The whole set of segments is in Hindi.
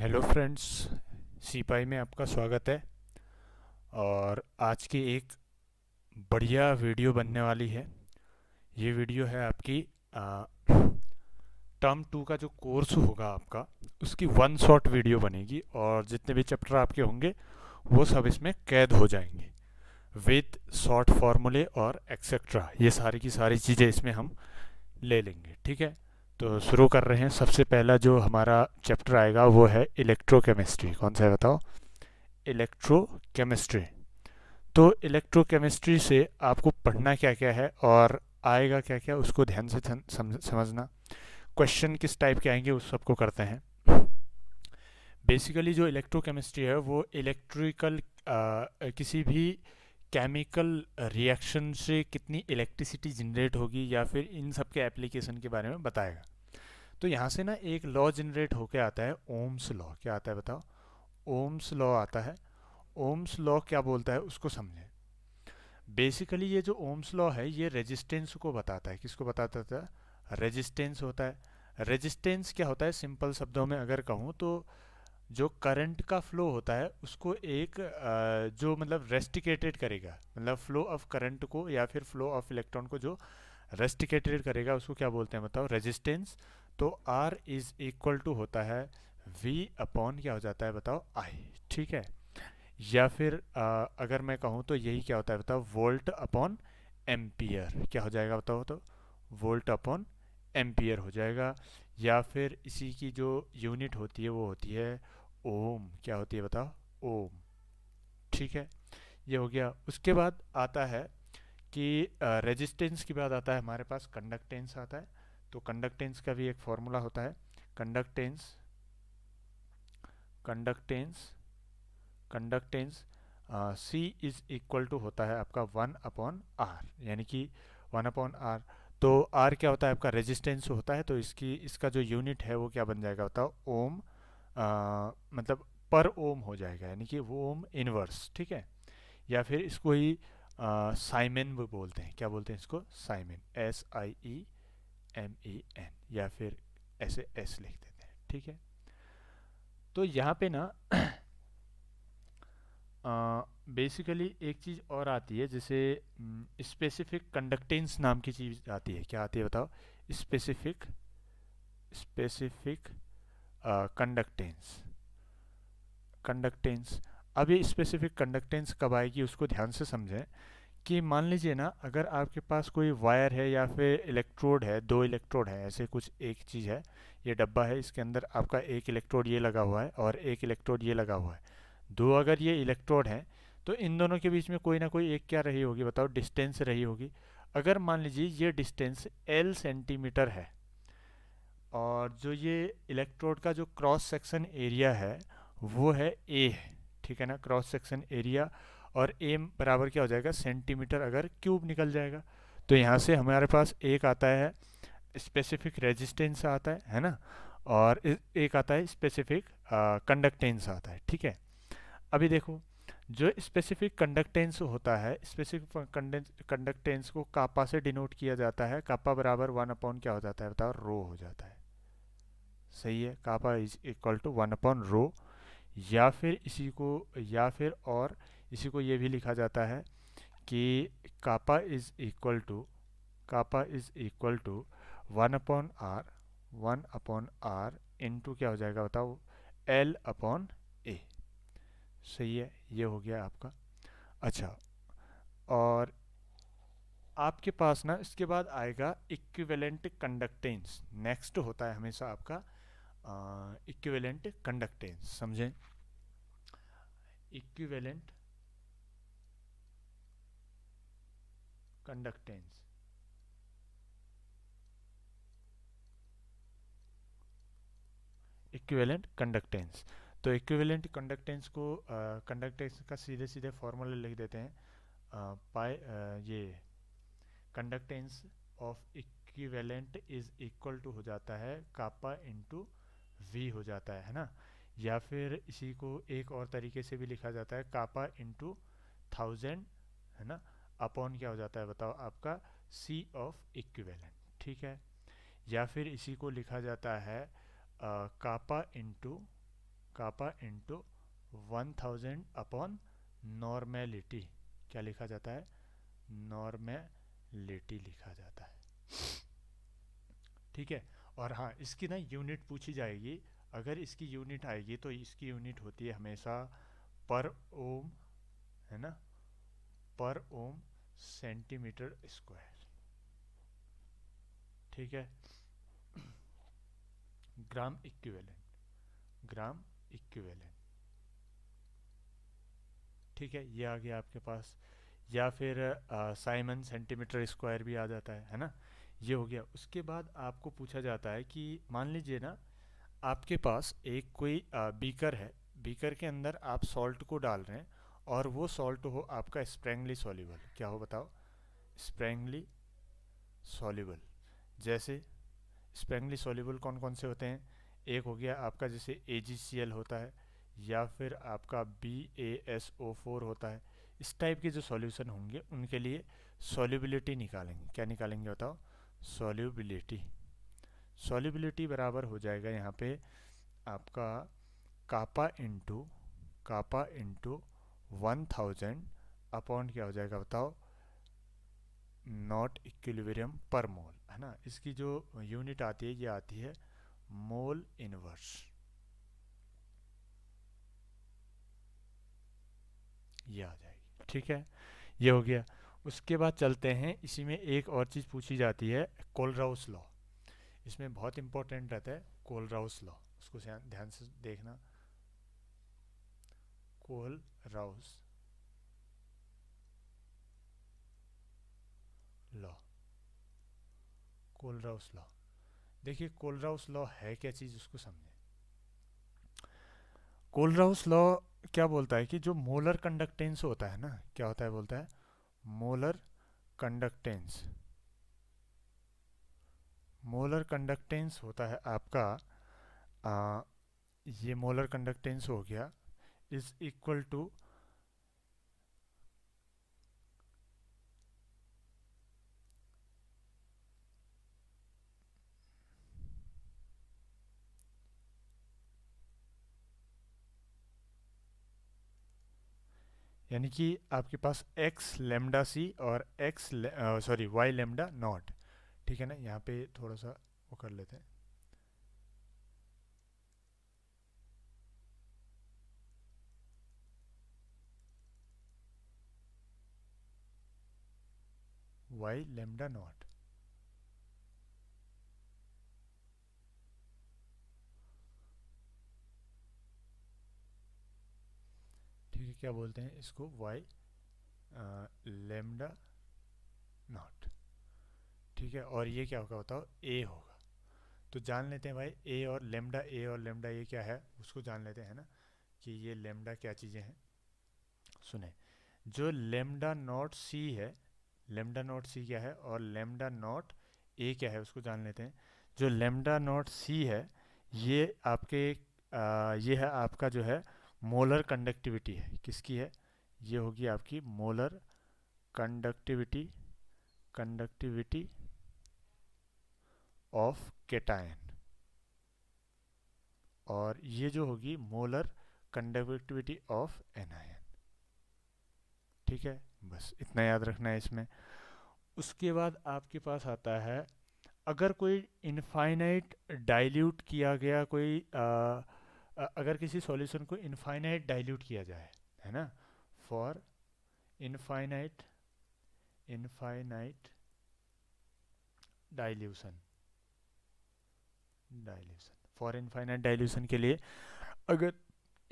हेलो फ्रेंड्स सिपाही में आपका स्वागत है और आज की एक बढ़िया वीडियो बनने वाली है ये वीडियो है आपकी टर्म टू का जो कोर्स होगा आपका उसकी वन शॉट वीडियो बनेगी और जितने भी चैप्टर आपके होंगे वो सब इसमें कैद हो जाएंगे विथ शॉर्ट फार्मूले और एक्सेट्रा ये सारी की सारी चीज़ें इसमें हम ले लेंगे ठीक है तो शुरू कर रहे हैं सबसे पहला जो हमारा चैप्टर आएगा वो है इलेक्ट्रोकेमिस्ट्री कौन सा है बताओ इलेक्ट्रोकेमिस्ट्री तो इलेक्ट्रोकेमिस्ट्री से आपको पढ़ना क्या क्या है और आएगा क्या क्या उसको ध्यान से समझना क्वेश्चन किस टाइप के आएंगे उस सबको करते हैं बेसिकली जो इलेक्ट्रोकेमिस्ट्री है वो इलेक्ट्रिकल किसी भी केमिकल रिएक्शन से कितनी इलेक्ट्रिसिटी जनरेट होगी या फिर इन सब के एप्लीकेशन के बारे में बताएगा तो यहाँ से ना एक लॉ जनरेट होके आता है ओम्स लॉ क्या आता है बताओ ओम्स लॉ आता है ओम्स लॉ क्या बोलता है उसको समझें बेसिकली ये जो ओम्स लॉ है ये रेजिस्टेंस को बताता है किसको बताता था रेजिस्टेंस होता है रेजिस्टेंस क्या होता है सिंपल शब्दों में अगर कहूँ तो जो करंट का फ्लो होता है उसको एक जो मतलब रेस्टिकेटेड करेगा मतलब फ्लो ऑफ करंट को या फिर फ्लो ऑफ इलेक्ट्रॉन को जो रेस्टिकेटेड करेगा उसको क्या बोलते हैं बताओ रेजिस्टेंस तो R इज इक्वल टू होता है V अपॉन क्या हो जाता है बताओ I ठीक है या फिर आ, अगर मैं कहूँ तो यही क्या होता है बताओ वोल्ट अपॉन एम्पियर क्या हो जाएगा बताओ तो वोल्ट अपॉन एम्पियर हो जाएगा या फिर इसी की जो यूनिट होती है वो होती है ओम क्या होती है बताओ ओम ठीक है ये हो गया उसके बाद आता है कि रेजिस्टेंस के बाद आता है हमारे पास कंडक्टेंस आता है तो कंडक्टेंस का भी एक फॉर्मूला होता है conductance conductance conductance C is equal to होता है आपका वन अपॉन आर यानी कि वन अपॉन आर तो आर क्या होता है आपका रेजिस्टेंस होता है तो इसकी इसका जो यूनिट है वो क्या बन जाएगा होता है ओम आ, मतलब पर ओम हो जाएगा यानी कि वो ओम इनवर्स ठीक है या फिर इसको ही साइमेन बोलते हैं क्या बोलते हैं इसको Siemens S I E M A N या फिर ऐसे एस लिख देते हैं ठीक है तो यहाँ पे ना बेसिकली एक चीज़ और आती है जैसे स्पेसिफिक कंडक्टेंस नाम की चीज़ आती है क्या आती है बताओ स्पेसिफिक स्पेसिफिक कंडक्टेंस कंडक्टेंस अभी स्पेसिफिक कंडक्टेंस कब आएगी उसको ध्यान से समझें कि मान लीजिए ना अगर आपके पास कोई वायर है या फिर इलेक्ट्रोड है दो इलेक्ट्रोड है ऐसे कुछ एक चीज़ है ये डब्बा है इसके अंदर आपका एक इलेक्ट्रोड ये लगा हुआ है और एक इलेक्ट्रोड ये लगा हुआ है दो अगर ये इलेक्ट्रोड हैं तो इन दोनों के बीच में कोई ना कोई एक क्या रही होगी बताओ डिस्टेंस रही होगी अगर मान लीजिए ये डिस्टेंस एल सेंटीमीटर है और जो ये इलेक्ट्रोड का जो क्रॉस सेक्शन एरिया है वो है ए ठीक है ना क्रॉस सेक्शन एरिया और एम बराबर क्या हो जाएगा सेंटीमीटर अगर क्यूब निकल जाएगा तो यहाँ से हमारे पास एक आता है स्पेसिफिक रेजिस्टेंस आता है है ना और एक आता है स्पेसिफिक कंडक्टेंस आता है ठीक है अभी देखो जो स्पेसिफिक कंडक्टेंस होता है स्पेसिफिक कंडक्टेंस को कापा से डिनोट किया जाता है कापा बराबर वन अपॉन क्या हो जाता है बताओ रो हो जाता है सही है kappa is equal to one upon rho या फिर इसी को या फिर और इसी को ये भी लिखा जाता है कि kappa is equal to kappa is equal to one upon R one upon R into क्या हो जाएगा बताओ एल अपॉन ए सही है ये हो गया आपका अच्छा और आपके पास ना इसके बाद आएगा इक्विवेलेंट कंडक्टेंस नेक्स्ट होता है हमेशा आपका इक्विवेलेंट कंडक्टेंस समझें इक्विवेलेंट conductance इक्विवेलेंट कंडक्टेंस तो इक्विवेलेंट कंडक्टेंस को कंडक्टेंस uh, का सीधे सीधे फॉर्मूला लिख देते हैं पाई uh, uh, ये conductance of equivalent is equal to हो जाता है कापा इनटू वी हो जाता है है ना या फिर इसी को एक और तरीके से भी लिखा जाता है कापा इंटू थाउजेंड है ना अपॉन क्या हो जाता है बताओ आपका सी ऑफ इक्विवेलेंट ठीक है या फिर इसी को लिखा जाता है आ, kappa into kappa into one thousand upon normality क्या लिखा जाता है नॉर्मेलिटी लिखा जाता है ठीक है और हाँ इसकी ना यूनिट पूछी जाएगी अगर इसकी यूनिट आएगी तो इसकी यूनिट होती है हमेशा पर ओम है ना पर ओम सेंटीमीटर स्क्वायर ठीक है ग्राम इक्विवेलेंट ग्राम इक्विवेलेंट ठीक है ये आ गया आपके पास या फिर साइमन सेंटीमीटर स्क्वायर भी आ जाता है है ना ये हो गया उसके बाद आपको पूछा जाता है कि मान लीजिए ना आपके पास एक कोई बीकर है बीकर के अंदर आप सॉल्ट को डाल रहे हैं और वो सॉल्ट हो आपका स्प्रेंगली सॉल्यूबल क्या हो बताओ स्प्रेंगली सॉल्यूबल जैसे स्प्रेंगली सॉल्यूबल कौन कौन से होते हैं एक हो गया आपका जैसे ए होता है या फिर आपका B A S O four होता है इस टाइप के जो सॉल्यूशन होंगे उनके लिए सॉल्यूबिलिटी निकालेंगे क्या निकालेंगे बताओ सॉल्यूबिलिटी सॉल्यूबिलिटी बराबर हो जाएगा यहाँ पे आपका kappa into kappa into one thousand upon क्या हो जाएगा बताओ नॉट इक्विलिब्रियम पर मोल है ना इसकी जो यूनिट आती है ये आती है मोल इनवर्स ये आ जाएगी ठीक है ये हो गया उसके बाद चलते हैं इसी में एक और चीज़ पूछी जाती है कोलराउस लॉ इसमें बहुत इंपॉर्टेंट रहता है कोलराउस लॉ उसको ध्यान से देखना Kohlrausch Rouse law Kohlrausch law देखिए कोलराउस लॉ है क्या चीज़ उसको समझे कोलराउस लॉ क्या बोलता है कि जो मोलर कंडक्टेंस होता है ना क्या होता है बोलता है मोलर कंडक्टेंस मोलर कंडक्टेंस होता है आपका आ, ये मोलर कंडक्टेंस हो गया is equal to यानी कि आपके पास x लेमडा सी और x sorry y lambda naught ठीक है ना यहाँ पे थोड़ा सा वो कर लेते हैं y lambda naught. ठीक है क्या बोलते हैं इसको y लेमडा नॉट ठीक है और ये क्या होगा बताओ ए होगा तो जान लेते हैं भाई ए और लेमडा ए और लेमडा ये क्या है उसको जान लेते हैं ना कि ये लेमडा क्या चीज़ें हैं सुने जो लेमडा नॉट सी है लेमडा नोट सी क्या है और लेमडा नोट ए क्या है उसको जान लेते हैं जो लेमडा नोट सी है ये आपके आ, ये है आपका जो है मोलर कंडक्टिविटी है किसकी है ये होगी आपकी molar conductivity conductivity of cation और ये जो होगी मोलर कंडक्टिविटी ऑफ एनायन ठीक है बस इतना याद रखना है इसमें उसके बाद आपके पास आता है अगर कोई इनफाइनाइट डाइल्यूट किया गया कोई आ, अगर किसी सॉल्यूशन को इनफाइनाइट डाइल्यूट किया जाए है ना for infinite infinite dilution dilution for infinite dilution के लिए अगर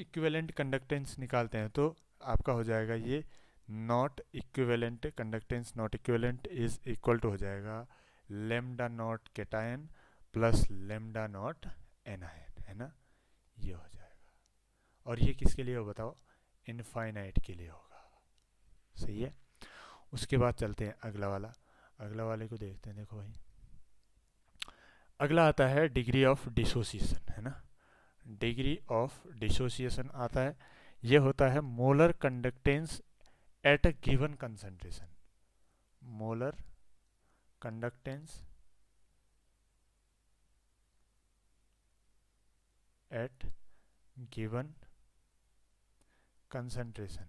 इक्विवेलेंट कंडक्टेंस निकालते हैं तो आपका हो जाएगा ये naught equivalent conductance naught equivalent is equal to हो जाएगा lambda naught cation plus lambda naught anion है ना ये हो जाएगा और ये किसके लिए हो बताओ इनफाइनाइट के लिए होगा सही है उसके बाद चलते हैं अगला वाला अगला वाले को देखते हैं देखो भाई अगला आता है डिग्री ऑफ डिसोसिएशन है ना डिग्री ऑफ डिसोसिएशन आता है ये होता है molar conductance at a given concentration molar conductance at given concentration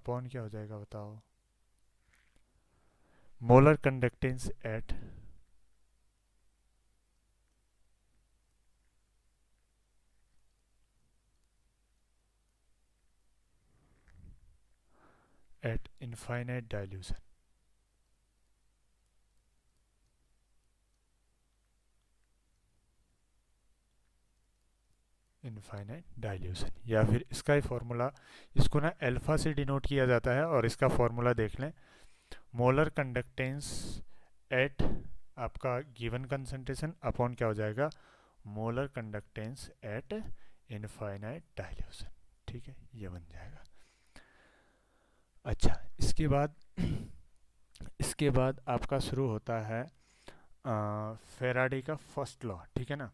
upon क्या हो जाएगा बताओ molar conductance at at infinite dilution. Infinite dilution या फिर इसका ही फार्मूला इसको ना अल्फ़ा से डिनोट किया जाता है और इसका फार्मूला देख लें मोलर कंडक्टेंस एट आपका गिवन कंसंट्रेशन अपॉन क्या हो जाएगा molar conductance at infinite dilution ठीक है ये बन जाएगा अच्छा इसके बाद इसके बाद आपका शुरू होता है फेराडे का फर्स्ट लॉ ठीक है ना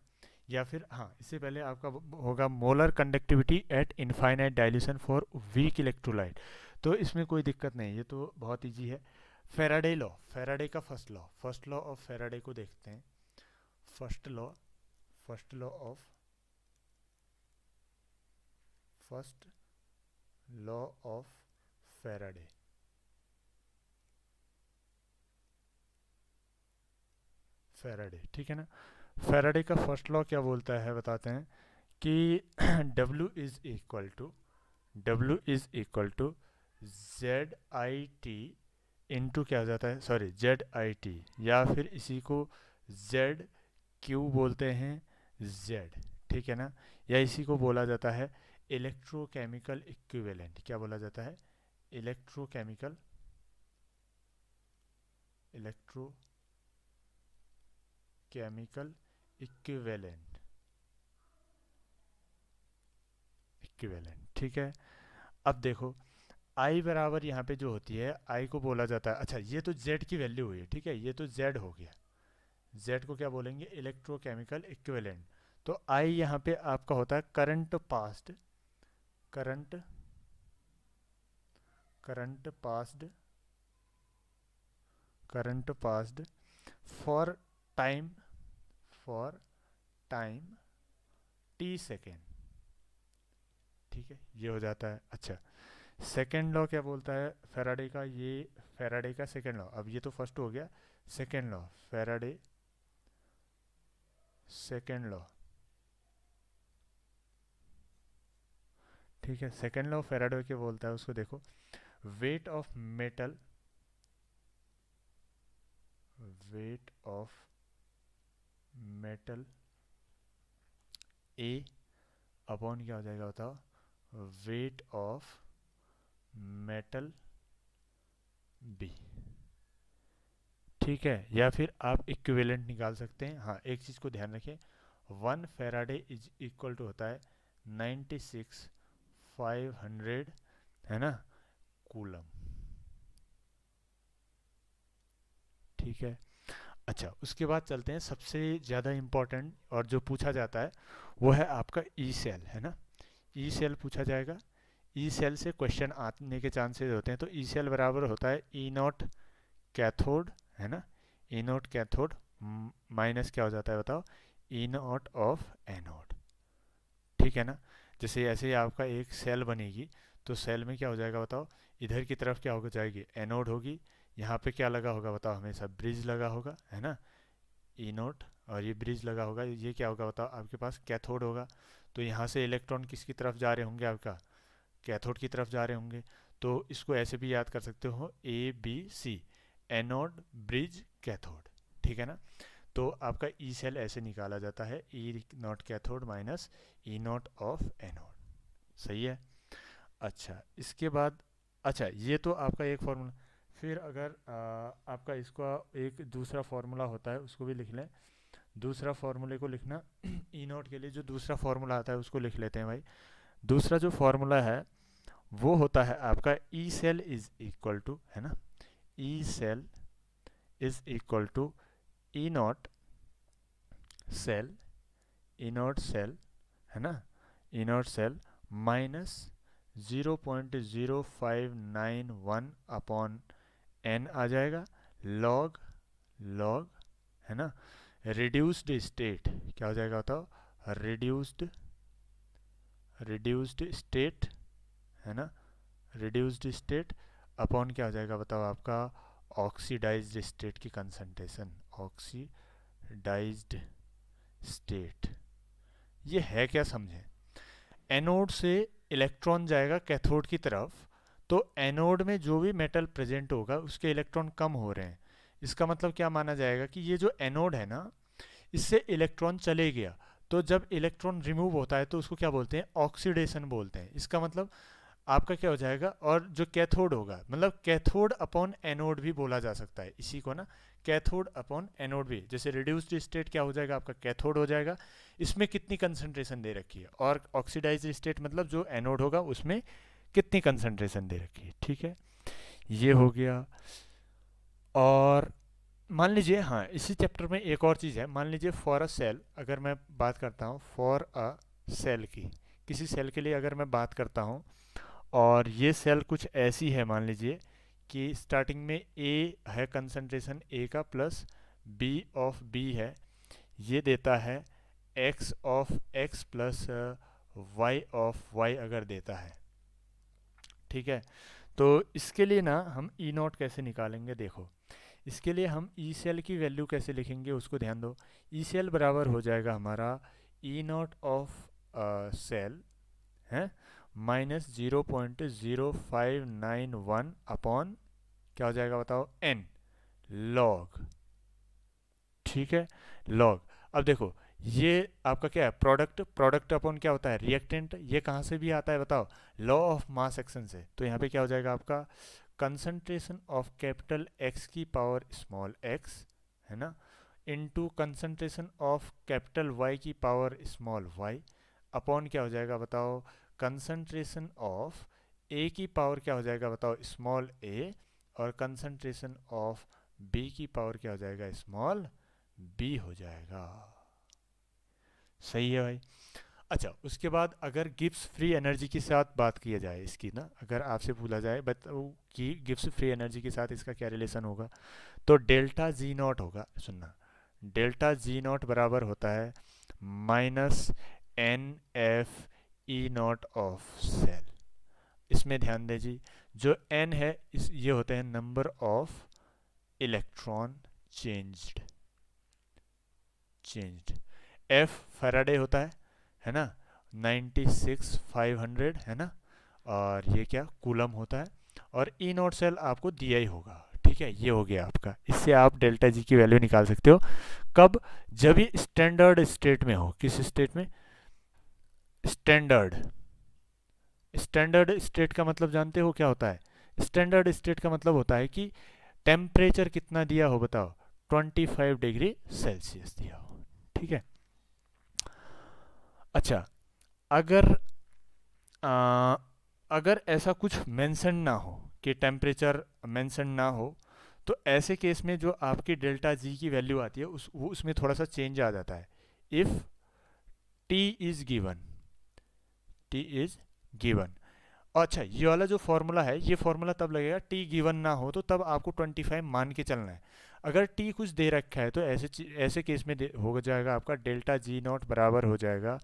या फिर हाँ इससे पहले आपका होगा molar conductivity at infinite dilution for weak electrolyte तो इसमें कोई दिक्कत नहीं ये तो बहुत ईजी है फेराडे लॉ फेराडे का first law first law of Faraday को देखते हैं first law first law of first law of Faraday Faraday ठीक है ना फैराडे का फर्स्ट लॉ क्या बोलता है बताते हैं कि W is equal to W is equal to Z I T into क्या हो जाता है सॉरी जेड आई टी या फिर इसी को जेड क्यू बोलते हैं जेड ठीक है ना या इसी को बोला जाता है इलेक्ट्रोकेमिकल इक्विवेलेंट क्या बोला जाता है इलेक्ट्रोकेमिकल इलेक्ट्रो केमिकल इक्विवेलेंट ठीक है अब देखो आई बराबर यहाँ पे जो होती है आई को बोला जाता है अच्छा ये तो जेड की वैल्यू हुई है ठीक है ये तो जेड हो गया जेड को क्या बोलेंगे इलेक्ट्रोकेमिकल इक्विवेलेंट तो आई यहाँ पे आपका होता है current passed current current passed current passed for time for time T second ठीक है ये हो जाता है अच्छा सेकेंड लॉ क्या बोलता है फेराडे का ये फेराडे का सेकेंड लॉ अब ये तो फर्स्ट हो गया second law Faraday second law ठीक है सेकेंड लॉ फेराडे के बोलता है उसको देखो weight of metal weight of metal A upon क्या हो जाएगा बताओ वेट ऑफ मेटल बी ठीक है या फिर आप इक्विवेलेंट निकाल सकते हैं हाँ एक चीज़ को ध्यान रखें one Faraday is equal to होता है नाइन्टी सिक्स फाइव हंड्रेड है ना कूलम ठीक है अच्छा उसके बाद चलते हैं सबसे ज़्यादा इम्पॉर्टेंट और जो पूछा जाता है वो है आपका ई e सेल है ना ई e सेल पूछा जाएगा ई e सेल से क्वेश्चन आने के चांसेस होते हैं तो ई e सेल बराबर होता है ई नॉट कैथोड है ना ई नॉट कैथोड माइनस क्या हो जाता है बताओ ई नॉट ऑफ एनोड ठीक है ना जैसे ऐसे ही आपका एक सेल बनेगी तो सेल में क्या हो जाएगा बताओ इधर की तरफ क्या होगा जाएगी एनोड होगी यहाँ पे क्या लगा होगा बताओ हमेशा ब्रिज लगा होगा है ना ई नोट और ये ब्रिज लगा होगा ये क्या होगा बताओ आपके पास कैथोड होगा तो यहाँ से इलेक्ट्रॉन किसकी तरफ जा रहे होंगे आपका कैथोड की तरफ जा रहे होंगे तो इसको ऐसे भी याद कर सकते हो A B C anode bridge cathode ठीक है ना तो आपका ई e सेल ऐसे निकाला जाता है E naught cathode minus E naught of anode सही है अच्छा इसके बाद अच्छा ये तो आपका एक फार्मूला फिर अगर आ, आपका इसका एक दूसरा फार्मूला होता है उसको भी लिख लें दूसरा फार्मूले को लिखना ई नोट e के लिए जो दूसरा फार्मूला आता है उसको लिख लेते हैं भाई दूसरा जो फार्मूला है वो होता है आपका E cell is equal to है ना E cell is equal to E naught cell E naught cell है ना E naught cell minus zero point zero five nine one upon N आ जाएगा लॉग लॉग है ना रिड्यूस्ड स्टेट क्या हो जाएगा बताओ रिड्यूस्ड रिड्यूस्ड स्टेट है ना रिड्यूस्ड स्टेट अपॉन क्या हो जाएगा बताओ आपका ऑक्सीडाइज्ड स्टेट की कंसंट्रेशन ऑक्सीडाइज्ड स्टेट ये है क्या समझें एनोड से इलेक्ट्रॉन जाएगा कैथोड की तरफ तो एनोड में जो भी मेटल प्रेजेंट होगा उसके इलेक्ट्रॉन कम हो रहे हैं इसका मतलब क्या माना जाएगा कि ये जो एनोड है ना इससे इलेक्ट्रॉन चले गया तो जब इलेक्ट्रॉन रिमूव होता है तो उसको क्या बोलते हैं ऑक्सीडेशन बोलते हैं इसका मतलब आपका क्या हो जाएगा और जो कैथोड होगा मतलब कैथोड अपॉन एनोड भी बोला जा सकता है इसी को ना कैथोड अपॉन एनोड भी जैसे रिड्यूस्ड स्टेट क्या हो जाएगा आपका कैथोड हो जाएगा इसमें कितनी कंसंट्रेशन दे रखी है और ऑक्सीडाइज स्टेट मतलब जो एनोड होगा उसमें कितनी कंसंट्रेशन दे रखी है ठीक है ये हो गया और मान लीजिए हाँ इसी चैप्टर में एक और चीज़ है मान लीजिए फॉर अ सेल अगर मैं बात करता हूँ फॉर अ सेल की किसी सेल के लिए अगर मैं बात करता हूँ और ये सेल कुछ ऐसी है मान लीजिए कि स्टार्टिंग में ए है कंसंट्रेशन ए का प्लस बी ऑफ बी है ये देता है X of X plus Y of Y अगर देता है ठीक है तो इसके लिए ना हम ई e नॉट कैसे निकालेंगे देखो इसके लिए हम ई e सेल की वैल्यू कैसे लिखेंगे उसको ध्यान दो ई e सेल बराबर हो जाएगा हमारा ई नॉट ऑफ सेल है minus zero point zero five nine one upon क्या हो जाएगा बताओ एन लॉग ठीक है लॉग अब देखो ये आपका क्या है प्रोडक्ट प्रोडक्ट अपॉन क्या होता है रिएक्टेंट ये कहाँ से भी आता है बताओ लॉ ऑफ मास एक्शन से तो यहाँ पे क्या हो जाएगा आपका कंसंट्रेशन ऑफ कैपिटल एक्स की पावर स्मॉल एक्स है ना into concentration of capital Y की पावर स्मॉल वाई अपॉन क्या हो जाएगा बताओ कंसनट्रेशन ऑफ ए की पावर क्या हो जाएगा बताओ स्मॉल ए और कंसनट्रेशन ऑफ बी की पावर क्या हो जाएगा स्मॉल बी हो जाएगा सही है भाई अच्छा उसके बाद अगर गिप्स फ्री एनर्जी के साथ बात किया जाए इसकी ना अगर आपसे पूछा जाए बताओ कि गिप्स फ्री एनर्जी के साथ इसका क्या रिलेशन होगा तो डेल्टा जी नॉट होगा सुनना डेल्टा जी नॉट बराबर होता है minus N F E naught of cell इसमें ध्यान जी जो एन है इस ये होते हैं number of electron changed changed F Faraday होता है है ना 96,500 है ना और ये क्या कूलम होता है और ई नोट सेल आपको दिया ही होगा ठीक है ये हो गया आपका इससे आप डेल्टा जी की वैल्यू निकाल सकते हो कब जब ये स्टैंडर्ड स्टेट में हो किस स्टेट में स्टैंडर्ड स्टैंडर्ड स्टेट का मतलब जानते हो क्या होता है स्टैंडर्ड स्टेट का मतलब होता है कि टेम्परेचर कितना दिया हो बताओ 25 डिग्री सेल्सियस दिया हो ठीक है अच्छा अगर आ, अगर ऐसा कुछ मेंशन ना हो कि टेम्परेचर मेंशन ना हो तो ऐसे केस में जो आपकी डेल्टा जी की वैल्यू आती है उस वो उसमें थोड़ा सा चेंज आ जाता है if T is given T is given अच्छा ये वाला जो फॉर्मूला है ये फॉर्मूला तब लगेगा टी गिवन ना हो तो तब आपको 25 मान के चलना है अगर टी कुछ दे रखा है तो ऐसे ऐसे केस में हो जाएगा आपका डेल्टा जी नॉट बराबर हो जाएगा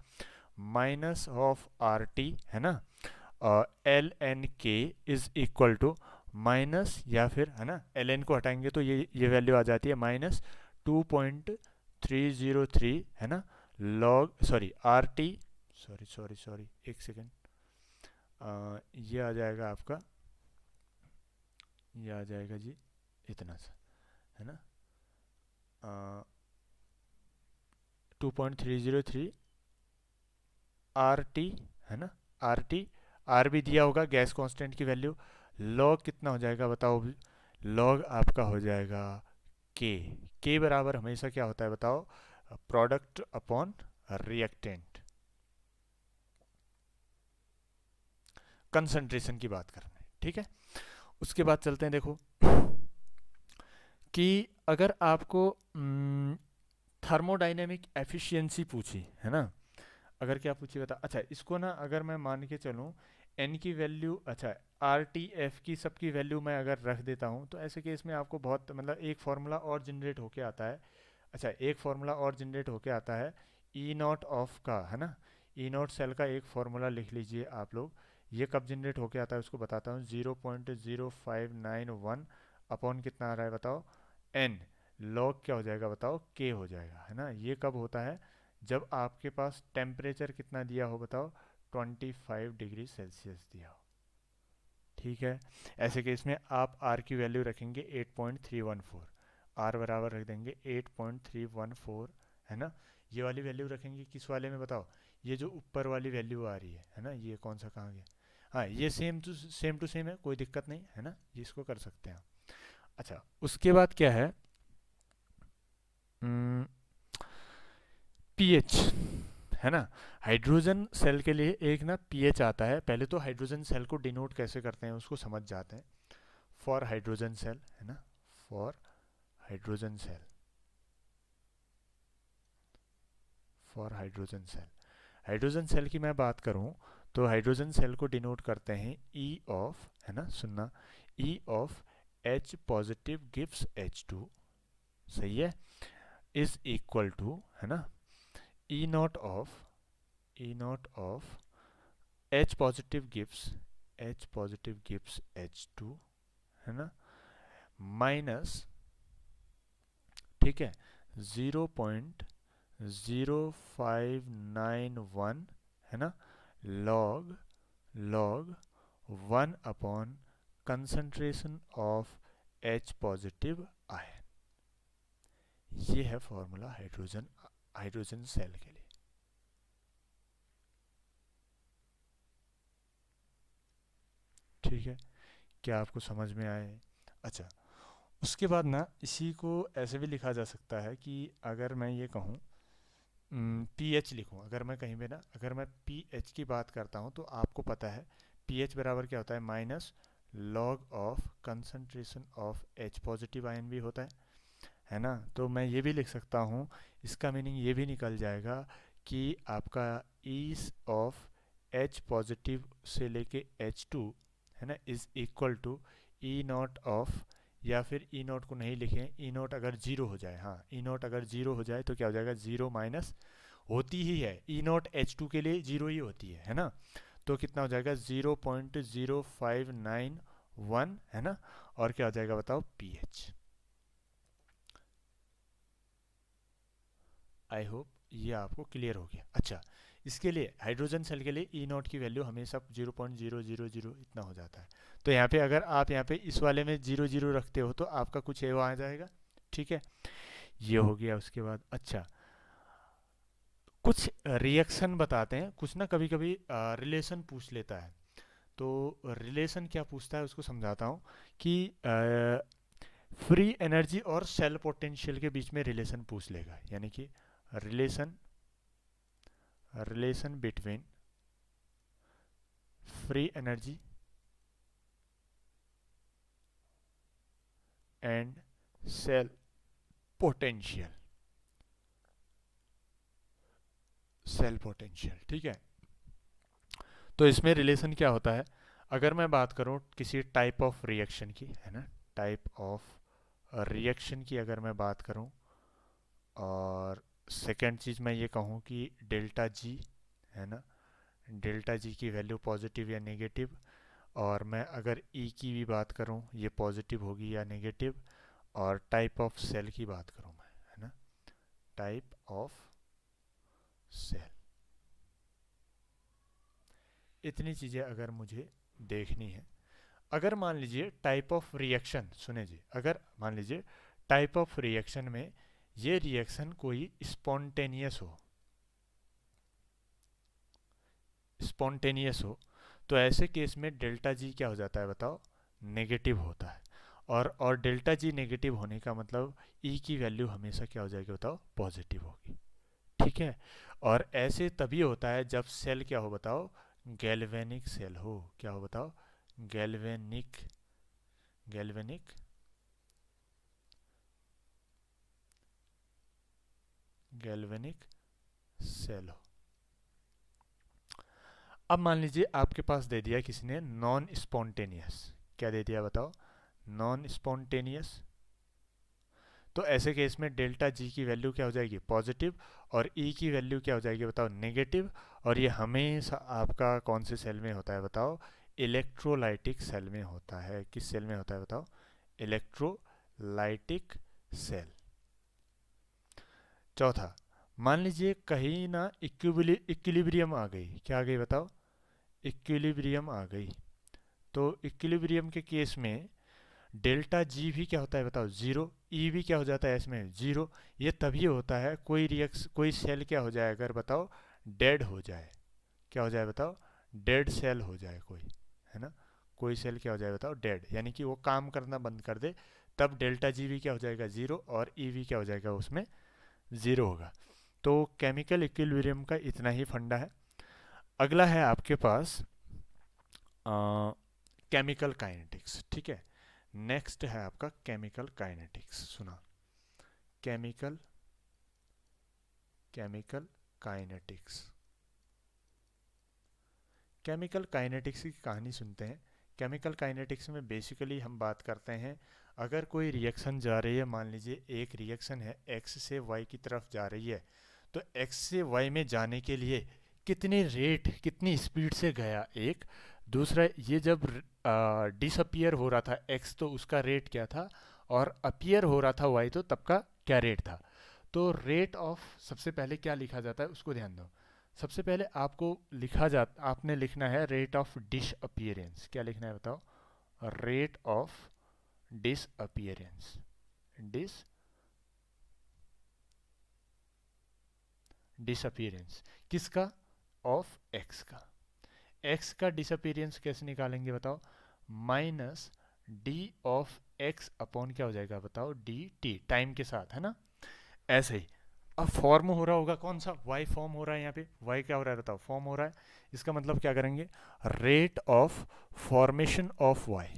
माइनस ऑफ आर टी है ना L N K is equal to minus या फिर है ना एल एन को हटाएंगे तो ये ये वैल्यू आ जाती है minus two point three zero three है ना log sorry R T sorry sorry sorry एक सेकेंड ये आ जाएगा आपका ये आ जाएगा जी इतना सा है ना two point three zero three R T है ना आर टी आर भी दिया होगा गैस कांस्टेंट की वैल्यू लॉग कितना हो जाएगा बताओ लॉग आपका हो जाएगा के के बराबर हमेशा क्या होता है बताओ प्रोडक्ट अपॉन रिएक्टेंट कंसंट्रेशन की बात करना है ठीक है उसके बाद चलते हैं देखो कि अगर आपको थर्मोडाइनेमिक एफिशिएंसी पूछी है ना अगर क्या पूछी बता अच्छा इसको ना अगर मैं मान के चलूँ एन की वैल्यू अच्छा आर टी एफ की सबकी वैल्यू मैं अगर रख देता हूँ तो ऐसे केस में आपको बहुत मतलब एक फार्मूला और जनरेट होके आता है अच्छा एक फार्मूला और जनरेट होके आता है ई नॉट ऑफ का है ना ई नॉट सेल का एक फार्मूला लिख लीजिए आप लोग ये कब जनरेट होके आता है उसको बताता हूँ zero point zero five nine one upon कितना आ रहा है बताओ एन लॉग क्या हो जाएगा बताओ के हो जाएगा है ना ये कब होता है जब आपके पास टेम्परेचर कितना दिया हो बताओ 25 डिग्री सेल्सियस दिया हो ठीक है ऐसे केस में आप आर की वैल्यू रखेंगे 8.314 आर बराबर रख देंगे 8.314 है ना ये वाली वैल्यू रखेंगे किस वाले में बताओ ये जो ऊपर वाली वैल्यू आ रही है है ना ये कौन सा कहाँ गया हाँ ये same to same to same है कोई दिक्कत नहीं है ना ये इसको कर सकते हैं आप अच्छा उसके बाद क्या है पीएच है ना हाइड्रोजन सेल के लिए एक ना पीएच आता है पहले तो हाइड्रोजन सेल को डिनोट कैसे करते हैं उसको समझ जाते हैं फॉर हाइड्रोजन सेल है ना for hydrogen cell for hydrogen cell hydrogen cell की मैं बात करूं तो हाइड्रोजन सेल को डिनोट करते हैं ई e ऑफ है ना सुनना E e of H positive gives H two सही है इज इक्वल टू है ना E naught of E naught of H positive gives H positive gives H two है ना माइनस ठीक है zero point zero five nine one है ना log log one upon concentration of H positive ion ये है फॉर्मूला हाइड्रोजन हाइड्रोजन सेल के लिए ठीक है क्या आपको समझ में आए अच्छा उसके बाद ना इसी को ऐसे भी लिखा जा सकता है कि अगर मैं ये कहूँ पी एच लिखूँ अगर मैं कहीं पे ना अगर मैं पी एच की बात करता हूँ तो आपको पता है पी एच बराबर क्या होता है minus log of concentration of H positive ion भी होता है है ना तो मैं ये भी लिख सकता हूँ इसका मीनिंग ये भी निकल जाएगा कि आपका ईस ऑफ एच पॉजिटिव से लेके एच टू है ना is equal to E naught of या फिर ई e नॉट को नहीं लिखें ई e नॉट अगर ज़ीरो हो जाए हाँ ई e नॉट अगर ज़ीरो हो जाए तो क्या हो जाएगा ज़ीरो माइनस होती ही है ई नॉट एच टू के लिए ज़ीरो ही होती है है ना तो कितना हो जाएगा zero point zero five nine one है ना और क्या हो जाएगा बताओ पीएच आई होप ये आपको क्लियर हो गया अच्छा इसके लिए हाइड्रोजन सेल के लिए ई e नोट की वैल्यू हमेशा zero point zero zero zero इतना हो जाता है तो यहाँ पे अगर आप यहाँ पे इस वाले में जीरो जीरो रखते हो तो आपका कुछ एव आ जाएगा ठीक है ये हो हम्म। गया उसके बाद अच्छा कुछ रिएक्शन बताते हैं कुछ ना कभी कभी रिलेशन पूछ लेता है तो रिलेशन क्या पूछता है उसको समझाता हूँ कि फ्री एनर्जी और सेल पोटेंशियल के बीच में रिलेशन पूछ लेगा यानी कि relation relation between free energy and cell potential cell potential ठीक है तो इसमें रिलेशन क्या होता है अगर मैं बात करूँ किसी टाइप ऑफ रिएक्शन की है ना टाइप ऑफ रिएक्शन की अगर मैं बात करूँ और सेकेंड चीज़ मैं ये कहूँ कि डेल्टा जी है ना डेल्टा जी की वैल्यू पॉजिटिव या नेगेटिव और मैं अगर ई e की भी बात करूँ ये पॉजिटिव होगी या नेगेटिव और टाइप ऑफ सेल की बात करूँ मैं है ना टाइप ऑफ सेल इतनी चीज़ें अगर मुझे देखनी है अगर मान लीजिए टाइप ऑफ रिएक्शन सुने जी अगर मान लीजिए टाइप ऑफ रिएक्शन में ये रिएक्शन कोई स्पॉन्टेनियस हो स्पॉन्टेनियस हो तो ऐसे केस में डेल्टा जी क्या हो जाता है बताओ नेगेटिव होता है और और डेल्टा जी नेगेटिव होने का मतलब ई e की वैल्यू हमेशा क्या हो जाएगी बताओ पॉजिटिव होगी ठीक है और ऐसे तभी होता है जब सेल क्या हो बताओ गैल्वेनिक सेल हो क्या हो बताओ गैल्वेनिक गैल्वेनिक गैल्वेनिक सेल हो अब मान लीजिए आपके पास दे दिया किसी ने नॉन स्पॉन्टेनियस क्या दे दिया बताओ नॉन स्पॉन्टेनियस तो ऐसे केस में डेल्टा जी की वैल्यू क्या हो जाएगी पॉजिटिव और ई e की वैल्यू क्या हो जाएगी बताओ नेगेटिव और ये हमेशा आपका कौन से सेल में होता है बताओ इलेक्ट्रोलाइटिक सेल में होता है किस सेल में होता है बताओ इलेक्ट्रोलाइटिक सेल चौथा मान लीजिए कहीं ना इक्विलिब्रियम आ गई क्या आ गई बताओ इक्विलिब्रियम आ गई तो इक्विलिब्रियम के केस में डेल्टा जी भी क्या होता है बताओ ज़ीरो ई e भी क्या हो जाता है इसमें ज़ीरो ये तभी होता है कोई रिएक्स कोई सेल क्या हो जाए अगर बताओ डेड हो जाए क्या हो जाए बताओ डेड सेल हो जाए कोई है ना कोई सेल क्या हो जाए बताओ डेड यानी कि वो काम करना बंद कर दे तब डेल्टा जी भी क्या हो जाएगा ज़ीरो और ई e भी क्या हो जाएगा उसमें ज़ीरो होगा तो केमिकल इक्विलिब्रियम का इतना ही फंडा है अगला है आपके पास केमिकल काइनेटिक्स ठीक है नेक्स्ट है आपका केमिकल काइनेटिक्स सुना chemical chemical kinetics chemical kinetics की कहानी सुनते हैं केमिकल काइनेटिक्स में बेसिकली हम बात करते हैं अगर कोई रिएक्शन जा रही है मान लीजिए एक रिएक्शन है एक्स से वाई की तरफ जा रही है तो एक्स से वाई में जाने के लिए कितने रेट कितनी स्पीड से गया एक दूसरा ये जब डिसअपियर uh, हो रहा था एक्स तो उसका रेट क्या था और अपियर हो रहा था वाई तो तब का क्या रेट था तो रेट ऑफ सबसे पहले क्या लिखा जाता है उसको ध्यान दो सबसे पहले आपको लिखा जा आपने लिखना है रेट ऑफ डिसअपियरेंस अपियरेंस क्या लिखना है बताओ rate of disappearance dis disappearance किसका ऑफ एक्स का एक्स का डिसअपीरियंस कैसे निकालेंगे बताओ minus D of X upon क्या हो जाएगा बताओ डी टी टाइम के साथ है ना ऐसे ही अब फॉर्म हो रहा होगा कौन सा वाई फॉर्म हो रहा है यहाँ पे वाई क्या हो रहा है बताओ फॉर्म हो रहा है इसका मतलब क्या करेंगे rate of formation of Y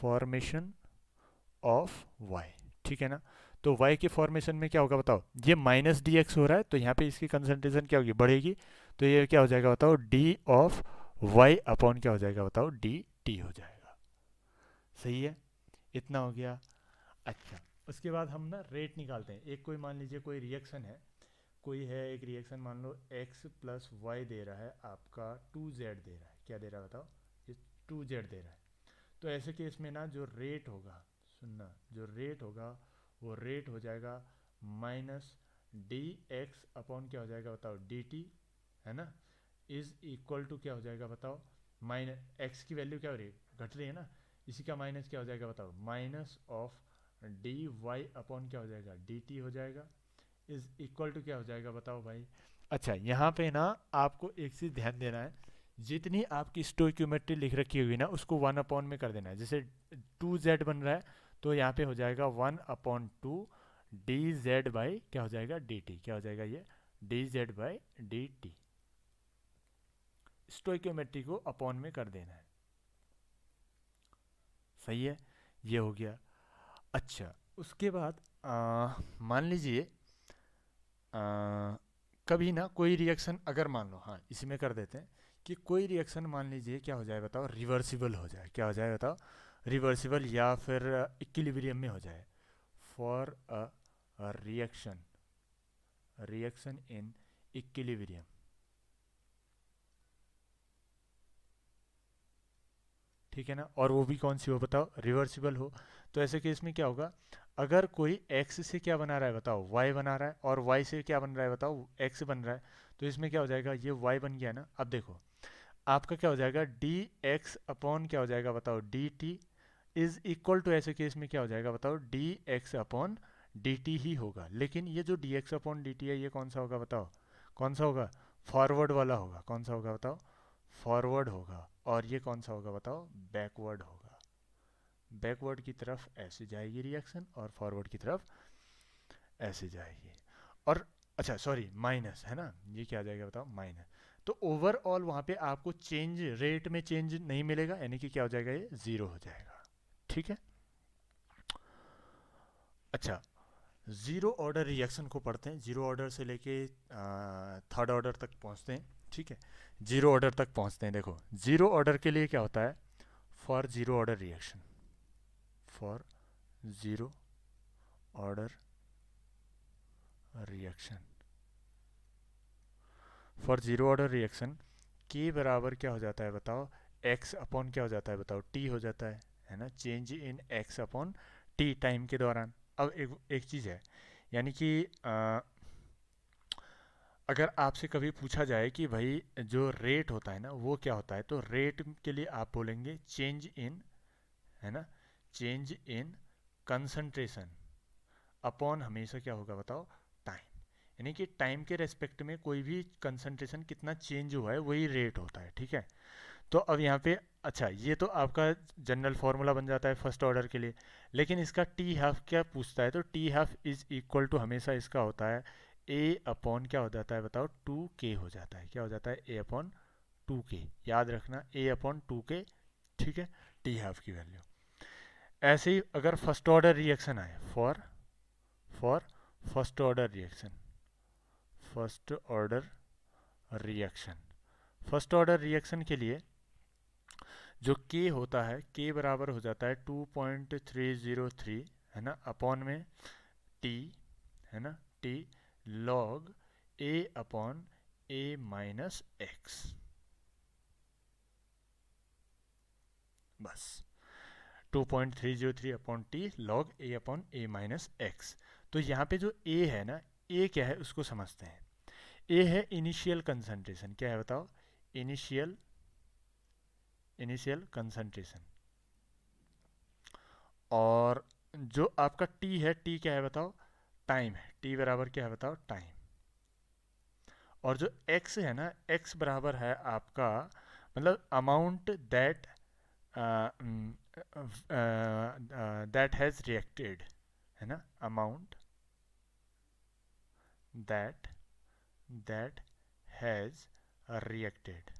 formation of Y ठीक है ना तो वाई के फॉर्मेशन में क्या होगा बताओ ये माइनस डी एक्स हो रहा है तो यहाँ पे इसकी कंसेंट्रेशन क्या होगी बढ़ेगी तो ये क्या हो जाएगा बताओ डी ऑफ वाई अपॉन क्या हो जाएगा बताओ डी टी हो जाएगा सही है इतना हो गया अच्छा उसके बाद हम ना रेट निकालते हैं एक कोई मान लीजिए कोई रिएक्शन है कोई है एक रिएक्शन मान लो x प्लस वाई दे रहा है आपका टू जेड दे रहा है क्या दे रहा है बताओ ये टू जेड दे रहा है तो ऐसे केस में ना जो रेट होगा सुनना जो रेट होगा वो रेट हो जाएगा माइनस डी एक्स अपॉन क्या हो जाएगा बताओ डी टी है ना इज़ इक्वल टू क्या हो जाएगा बताओ माइनस एक्स की वैल्यू क्या हो रही है घट रही है ना इसी का माइनस क्या हो जाएगा बताओ minus of D Y upon क्या हो जाएगा डी टी हो जाएगा इज इक्वल टू क्या हो जाएगा बताओ भाई अच्छा यहाँ पे ना आपको एक चीज़ ध्यान देना है जितनी आपकी स्टोक्यूमेट्री लिख रखी हुई ना उसको वन अपॉन में कर देना है जैसे टू जेड बन रहा है तो यहाँ पे हो जाएगा one upon two D Z by क्या हो जाएगा डी टी क्या हो जाएगा ये D Z by D T stoichiometry को अपॉन में कर देना है सही है ये हो गया अच्छा उसके बाद मान लीजिए कभी ना कोई रिएक्शन अगर मान लो हाँ इसी में कर देते हैं कि कोई रिएक्शन मान लीजिए क्या हो जाए बताओ रिवर्सिबल हो जाए क्या हो जाए बताओ रिवर्सिबल या फिर इक्विलिब्रियम में हो जाए for a reaction reaction in equilibrium ठीक है ना और वो भी कौन सी हो बताओ रिवर्सिबल हो तो ऐसे केस में क्या होगा अगर कोई एक्स से क्या बना रहा है बताओ वाई बना रहा है और वाई से क्या बन रहा है बताओ एक्स बन रहा है तो इसमें क्या हो जाएगा ये वाई बन गया ना अब देखो आपका क्या हो जाएगा डी एक्स अपॉन क्या हो जाएगा बताओ D T is equal to ऐसे केस में क्या हो जाएगा बताओ D X upon D T ही होगा लेकिन ये जो D X upon D T है ये कौन सा होगा बताओ कौन सा होगा फॉरवर्ड वाला होगा कौन सा होगा बताओ फॉरवर्ड होगा और ये कौन सा होगा बताओ बैकवर्ड होगा बैकवर्ड की तरफ ऐसे जाएगी रिएक्शन और फॉरवर्ड की तरफ ऐसे जाएगी और अच्छा सॉरी माइनस है ना ये क्या आ जाएगा बताओ माइनस तो ओवरऑल वहाँ पे आपको चेंज रेट में चेंज नहीं मिलेगा यानी कि क्या हो जाएगा ये ज़ीरो हो जाएगा ठीक है अच्छा ज़ीरो ऑर्डर रिएक्शन को पढ़ते हैं ज़ीरो ऑर्डर से लेके थर्ड ऑर्डर तक पहुँचते हैं ठीक है जीरो ऑर्डर तक पहुंचते हैं देखो जीरो ऑर्डर के लिए क्या होता है for zero order reaction for zero order reaction for zero order reaction के बराबर क्या हो जाता है बताओ एक्स अपॉन क्या हो जाता है बताओ टी हो जाता है है ना change in X upon T time के दौरान अब एक एक चीज़ है यानी कि अगर आपसे कभी पूछा जाए कि भाई जो रेट होता है ना वो क्या होता है तो रेट के लिए आप बोलेंगे चेंज इन है ना चेंज इन कंसंट्रेशन अपॉन हमेशा क्या होगा बताओ टाइम यानी कि टाइम के रेस्पेक्ट में कोई भी कंसंट्रेशन कितना चेंज हुआ है वही रेट होता है ठीक है तो अब यहाँ पे अच्छा ये तो आपका जनरल फार्मूला बन जाता है फर्स्ट ऑर्डर के लिए लेकिन इसका टी हाफ क्या पूछता है तो T half is equal to हमेशा इसका होता है ए अपॉन क्या हो जाता है बताओ टू के हो जाता है क्या हो जाता है ए अपॉन टू के याद रखना ए अपॉन टू के ठीक है टी हाफ की वैल्यू ऐसे ही अगर फर्स्ट ऑर्डर रिएक्शन आए for for first order reaction first order reaction first order reaction के लिए जो के होता है के बराबर हो जाता है two point three zero three है ना अपॉन में टी है ना T log a upon a minus x बस 2.303 upon T log A upon A minus X तो यहाँ पे जो ए है ना ए क्या है उसको समझते हैं ए है इनिशियल कंसंट्रेशन क्या है बताओ इनिशियल इनिशियल कंसंट्रेशन और जो आपका टी है टी क्या है बताओ टाइम है टी बराबर क्या है बताओ टाइम और जो एक्स है ना एक्स बराबर है आपका मतलब amount that that has reacted है ना amount that that has reacted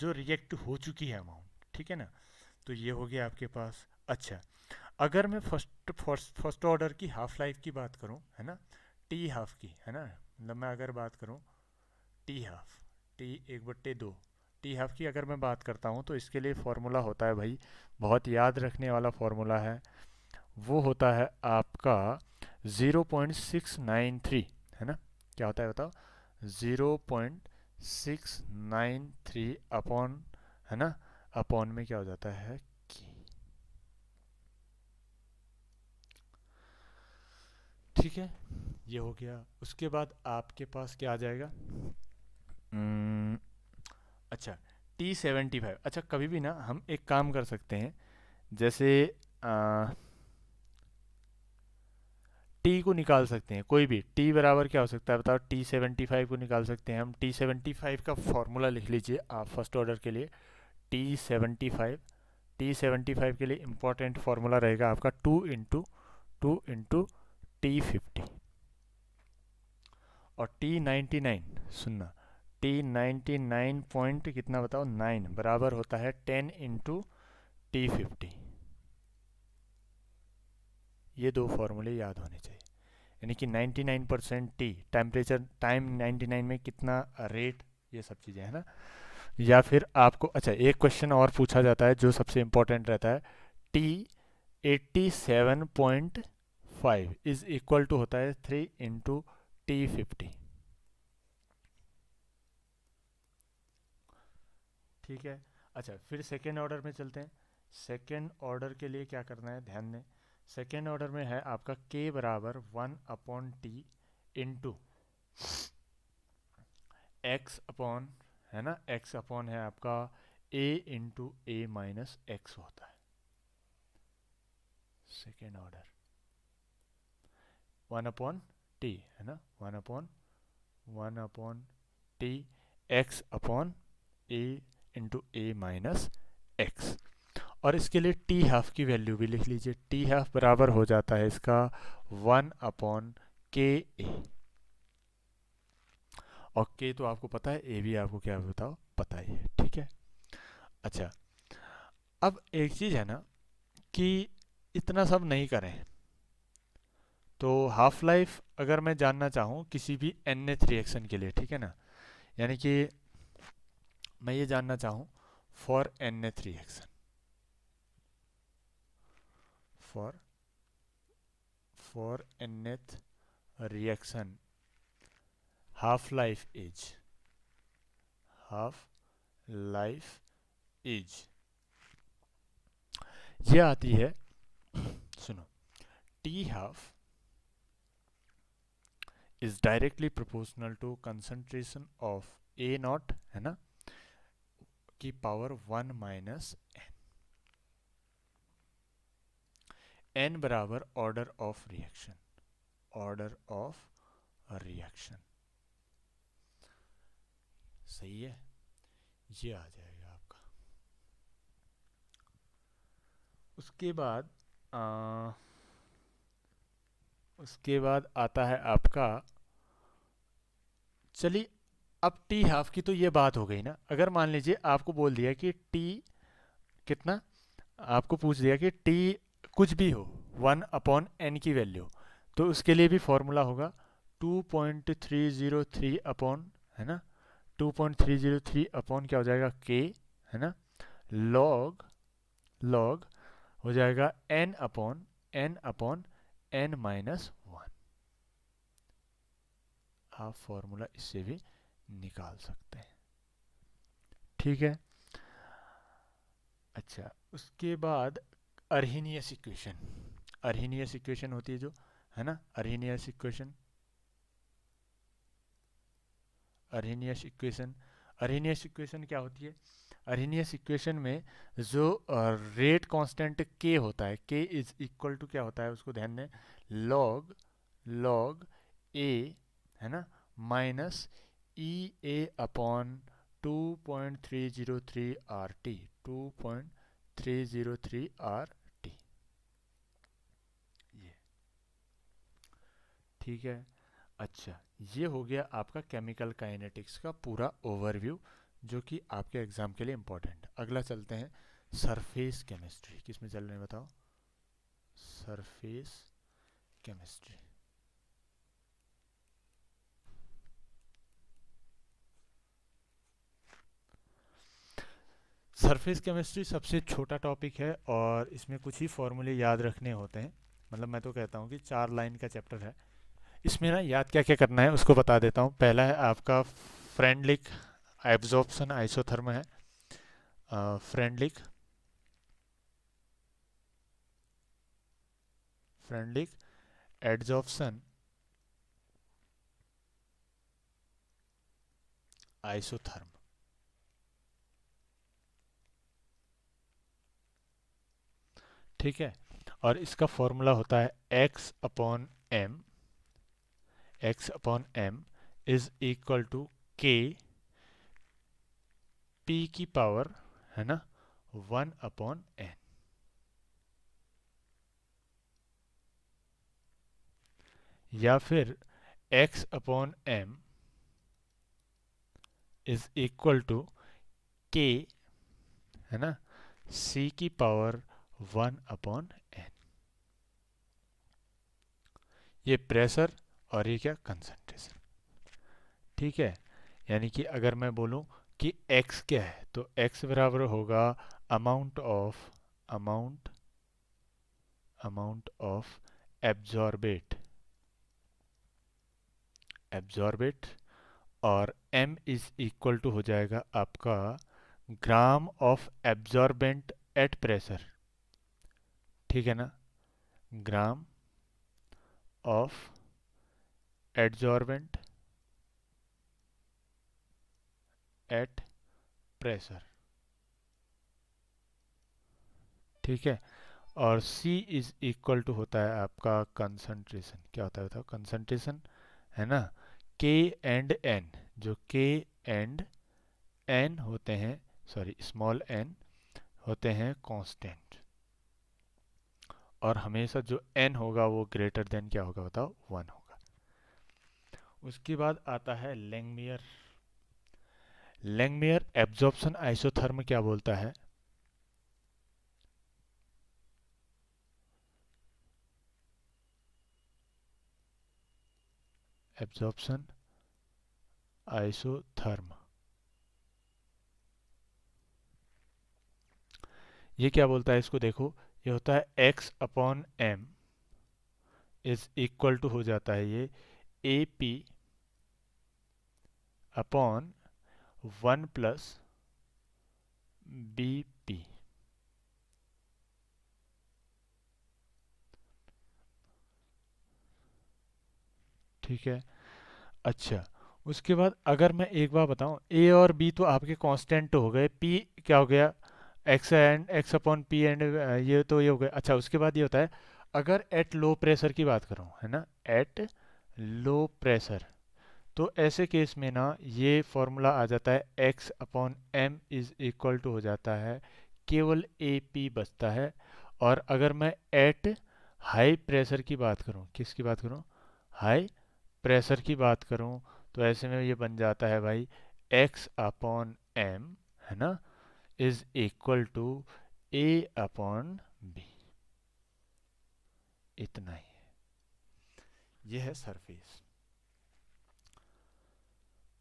जो रिएक्ट हो चुकी है अमाउंट ठीक है ना तो ये हो गया आपके पास अच्छा अगर मैं फर्स्ट फर्स्ट फर्स्ट ऑर्डर की हाफ लाइफ की बात करूँ है ना टी हाफ की है ना मतलब मैं अगर बात करूँ टी हाफ टी एक बट्टे दो टी हाफ की अगर मैं बात करता हूँ तो इसके लिए फार्मूला होता है भाई बहुत याद रखने वाला फार्मूला है वो होता है आपका zero point six nine three है ना क्या होता है बताओ zero point six nine three upon है ना अपॉन में क्या हो जाता है ठीक है ये हो गया उसके बाद आपके पास क्या आ जाएगा अच्छा टी सेवेंटी फाइव अच्छा कभी भी ना हम एक काम कर सकते हैं जैसे आ, टी को निकाल सकते हैं कोई भी टी बराबर क्या हो सकता है बताओ टी सेवेंटी फाइव को निकाल सकते हैं हम टी सेवेंटी फाइव का फॉर्मूला लिख लीजिए आप फर्स्ट ऑर्डर के लिए T seventy five T seventy five के लिए इम्पोर्टेंट फार्मूला रहेगा आपका two into two into T fifty और टी नाइन्टी नाइन सुनना टी नाइन्टी नाइन पॉइंट कितना बताओ नाइन बराबर होता है टेन इंटू टी फिफ्टी ये दो फॉर्मूले याद होने चाहिए यानी कि nine percent T temperature time ninety nine में कितना रेट ये सब चीज़ें हैं ना या फिर आपको अच्छा एक क्वेश्चन और पूछा जाता है जो सबसे इम्पोर्टेंट रहता है T eighty seven point five is equal to होता है थ्री इंटू टी फिफ्टी ठीक है अच्छा फिर सेकेंड ऑर्डर में चलते हैं सेकेंड ऑर्डर के लिए क्या करना है ध्यान दें सेकेंड ऑर्डर में है आपका के बराबर one upon T into X upon है ना एक्स अपॉन है आपका A into A minus X होता है second order one upon T है ना one upon one upon T X upon A into A minus X और इसके लिए टी हाफ की वैल्यू भी लिख लीजिए टी हाफ बराबर हो जाता है इसका वन अपॉन के ए और के तो आपको पता है ए भी आपको क्या बताओ पता ही है ठीक है अच्छा अब एक चीज़ है ना कि इतना सब नहीं करें तो हाफ़ लाइफ अगर मैं जानना चाहूँ किसी भी एन एच रिएक्शन के लिए ठीक है ना यानी कि मैं ये जानना चाहूँ for nth reaction for for nth reaction half life is half life is ये आती है सुनो T half is directly proportional to concentration of A naught है ना की power one minus N N बराबर order of reaction order of reaction सही है ये आ जाएगा आपका उसके बाद आ, उसके बाद आता है आपका चलिए अब टी हाफ की तो ये बात हो गई ना अगर मान लीजिए आपको बोल दिया कि टी कितना आपको पूछ दिया कि टी कुछ भी हो वन अपॉन एन की वैल्यू तो उसके लिए भी फॉर्मूला होगा two point three zero three upon है ना two point three zero three upon क्या हो जाएगा के है ना लॉग लॉग हो जाएगा N upon N upon N minus one आप फॉर्मूला इससे भी निकाल सकते हैं ठीक है अच्छा उसके बाद अर्नियस इक्वेशन अर्नियस इक्वेशन होती है जो है ना Arrhenius equation Arrhenius equation Arrhenius equation क्या होती है अरिनियस इक्वेशन में जो रेट कांस्टेंट के होता है के इज इक्वल टू क्या होता है उसको ध्यान दें लॉग लॉग ए है ना minus E A upon two point three zero three R T two point three zero three R T ये ठीक है अच्छा ये हो गया आपका केमिकल काइनेटिक्स का पूरा ओवरव्यू जो कि आपके एग्ज़ाम के लिए इम्पोर्टेंट अगला चलते हैं सरफेस केमिस्ट्री किस में चल रहे हैं बताओ सरफेस केमिस्ट्री सरफेस केमिस्ट्री सबसे छोटा टॉपिक है और इसमें कुछ ही फॉर्मूले याद रखने होते हैं मतलब मैं तो कहता हूँ कि चार लाइन का चैप्टर है इसमें ना याद क्या क्या करना है उसको बता देता हूँ पहला है आपका फ्रेंडलिक एब्जॉर्प्शन आइसोथर्म है फ्रेंडलिक फ्रेंडलिक एड्जॉर्प्शन आइसोथर्म ठीक है और इसका फॉर्मूला होता है x upon m x upon m is equal to k P की पावर है ना वन अपॉन एन या फिर x upon M is equal to K है ना c की पावर वन अपॉन एन ये प्रेशर और ये क्या कंसंट्रेशन ठीक है यानी कि अगर मैं बोलूं कि x क्या है तो x बराबर होगा amount of amount amount of absorbate absorbate और m इज इक्वल टू हो जाएगा आपका gram of absorbent at pressure ठीक है ना gram of adsorbent at pressure ठीक है और C इज इक्वल टू होता है आपका कंसंट्रेशन क्या होता है कंसंट्रेशन है ना K एंड N जो K एंड N होते हैं सॉरी स्मॉल n होते हैं कांस्टेंट और हमेशा जो n होगा वो ग्रेटर देन क्या होगा बताओ वन होगा उसके बाद आता है लेंगमियर लैंगमेयर एब्जॉर्प्शन आइसोथर्म क्या बोलता है एब्जॉर्प्शन आइसोथर्म ये क्या बोलता है इसको देखो ये होता है X upon M is equal to हो जाता है ये A P upon one plus B P ठीक है अच्छा उसके बाद अगर मैं एक बार बताऊं ए और बी तो आपके कांस्टेंट हो गए पी क्या हो गया X and X upon P and ये तो ये हो गया अच्छा उसके बाद ये होता है अगर एट लो प्रेशर की बात करूं है ना एट लो प्रेशर तो ऐसे केस में ना ये फॉर्मूला आ जाता है X upon M is equal to हो जाता है केवल ए पी बचता है और अगर मैं एट हाई प्रेशर की बात करूँ की बात करूँ हाई प्रेशर की बात करूँ तो ऐसे में ये बन जाता है भाई एक्स अपॉन एम है ना is equal to A upon B इतना ही है यह है सरफेस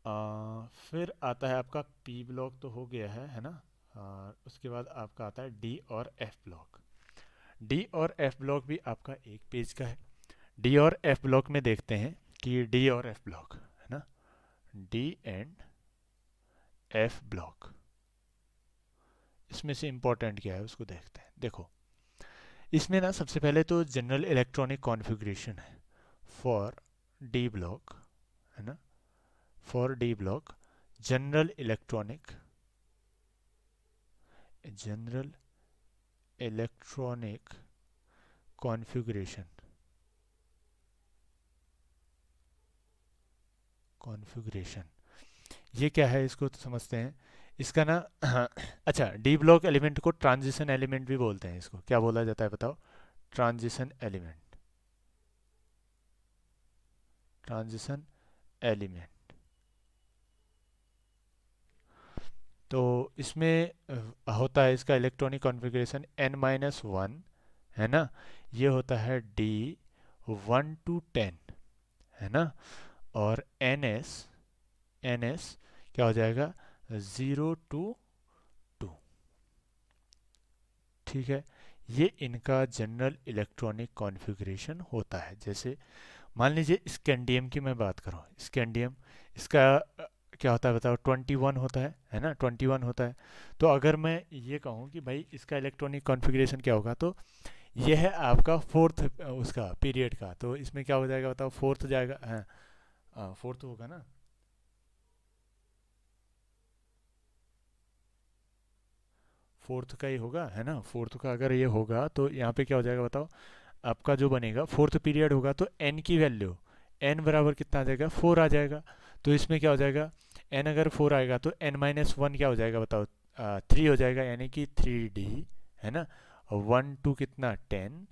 आ, फिर आता है आपका पी ब्लॉक तो हो गया है है ना आ, उसके बाद आपका आता है डी और एफ ब्लॉक डी और एफ ब्लॉक भी आपका एक पेज का है डी और एफ ब्लॉक में देखते हैं कि डी और एफ ब्लॉक है ना डी एंड एफ ब्लॉक इसमें से इम्पोर्टेंट क्या है उसको देखते हैं देखो इसमें ना सबसे पहले तो जनरल इलेक्ट्रॉनिक कॉन्फ़िगरेशन है फॉर डी ब्लॉक है ना for D block General Electronic General Electronic Configuration Configuration ये क्या है इसको तो समझते हैं इसका ना अच्छा डी ब्लॉक एलिमेंट को ट्रांजिशन एलिमेंट भी बोलते हैं इसको क्या बोला जाता है बताओ ट्रांजिशन एलिमेंट ट्रांजिशन एलिमेंट तो इसमें होता है इसका electronic configuration N minus one है ना ये होता है डी वन टू टेन है ना और एन एस एन एस क्या हो जाएगा ज़ीरो टू टू ठीक है ये इनका जनरल इलेक्ट्रॉनिक कॉन्फ़िगरेशन होता है जैसे मान लीजिए स्कैंडियम की मैं बात करूँ स्कैंडियम इसका क्या होता है बताओ ट्वेंटी वन होता है है ना ट्वेंटी वन होता है तो अगर मैं ये कहूँ कि भाई इसका इलेक्ट्रॉनिक कॉन्फ़िगरेशन क्या होगा तो यह है आपका फोर्थ उसका पीरियड का तो इसमें क्या हो जाएगा बताओ फोर्थ जाएगा हाँ फोर्थ होगा ना फोर्थ का ही होगा है ना फोर्थ का अगर ये होगा तो यहाँ पे क्या हो जाएगा बताओ आपका जो बनेगा फोर्थ पीरियड होगा तो एन की वैल्यू एन बराबर कितना आ जाएगा फोर आ जाएगा तो इसमें क्या हो जाएगा एन अगर फोर आएगा तो एन माइनस वन क्या हो जाएगा बताओ थ्री हो जाएगा यानी कि थ्री डी है ना वन टू कितना टेन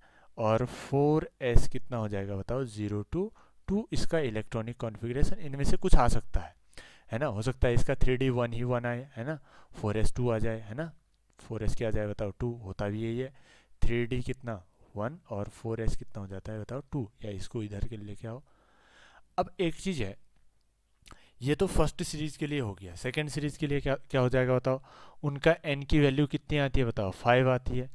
और फोर एस कितना हो जाएगा बताओ ज़ीरो टू टू इसका इलेक्ट्रॉनिक कॉन्फ़िगरेशन इनमें से कुछ आ सकता है है ना हो सकता है इसका थ्री डी वन ही वन आए है ना फोर एस टू आ जाए है ना फोर एस क्या आ जाए बताओ टू होता भी यही है थ्री डी कितना वन और फोर एस कितना हो जाता है बताओ टू या इसको इधर के लेके आओ अब एक चीज़ है ये तो फर्स्ट सीरीज़ के लिए हो गया सेकंड सीरीज़ के लिए क्या क्या हो जाएगा बताओ उनका एन की वैल्यू कितनी आती है बताओ फाइव आती है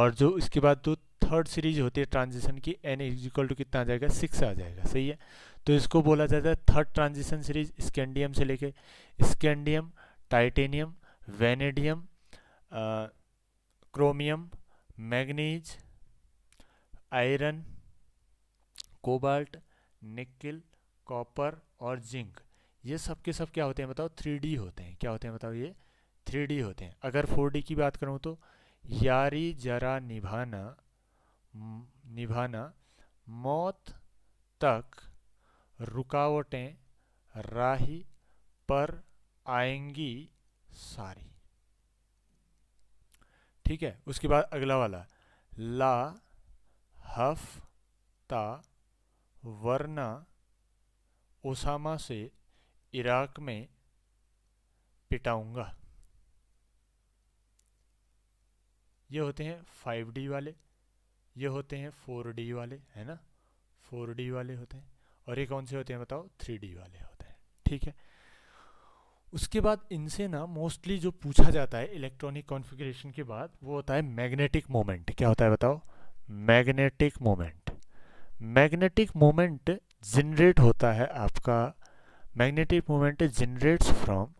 और जो इसके बाद जो थर्ड सीरीज होती है ट्रांजिशन की एन इज इक्वल टू कितना आ जाएगा सिक्स आ जाएगा सही है तो इसको बोला जाता है थर्ड ट्रांजिशन सीरीज स्कैंडियम से लेके scandium titanium vanadium chromium manganese iron cobalt nickel copper और जिंक ये सब के सब क्या होते हैं बताओ थ्री होते हैं क्या होते हैं बताओ ये थ्री होते हैं अगर फोर की बात करूँ तो यारी जरा निभाना निभाना मौत तक रुकावटें राही पर आएंगी सारी ठीक है उसके बाद अगला वाला ला ता वरना ओसामा से इराक में पिटाऊंगा ये होते हैं फाइव डी वाले ये होते हैं फोर डी वाले है ना फोर डी वाले होते हैं और ये कौन से होते हैं बताओ थ्री डी वाले होते हैं ठीक है उसके बाद इनसे ना मोस्टली जो पूछा जाता है इलेक्ट्रॉनिक कॉन्फ़िगरेशन के बाद वो होता है मैग्नेटिक मोमेंट क्या होता है बताओ magnetic moment magnetic moment generate होता है आपका magnetic moment generates from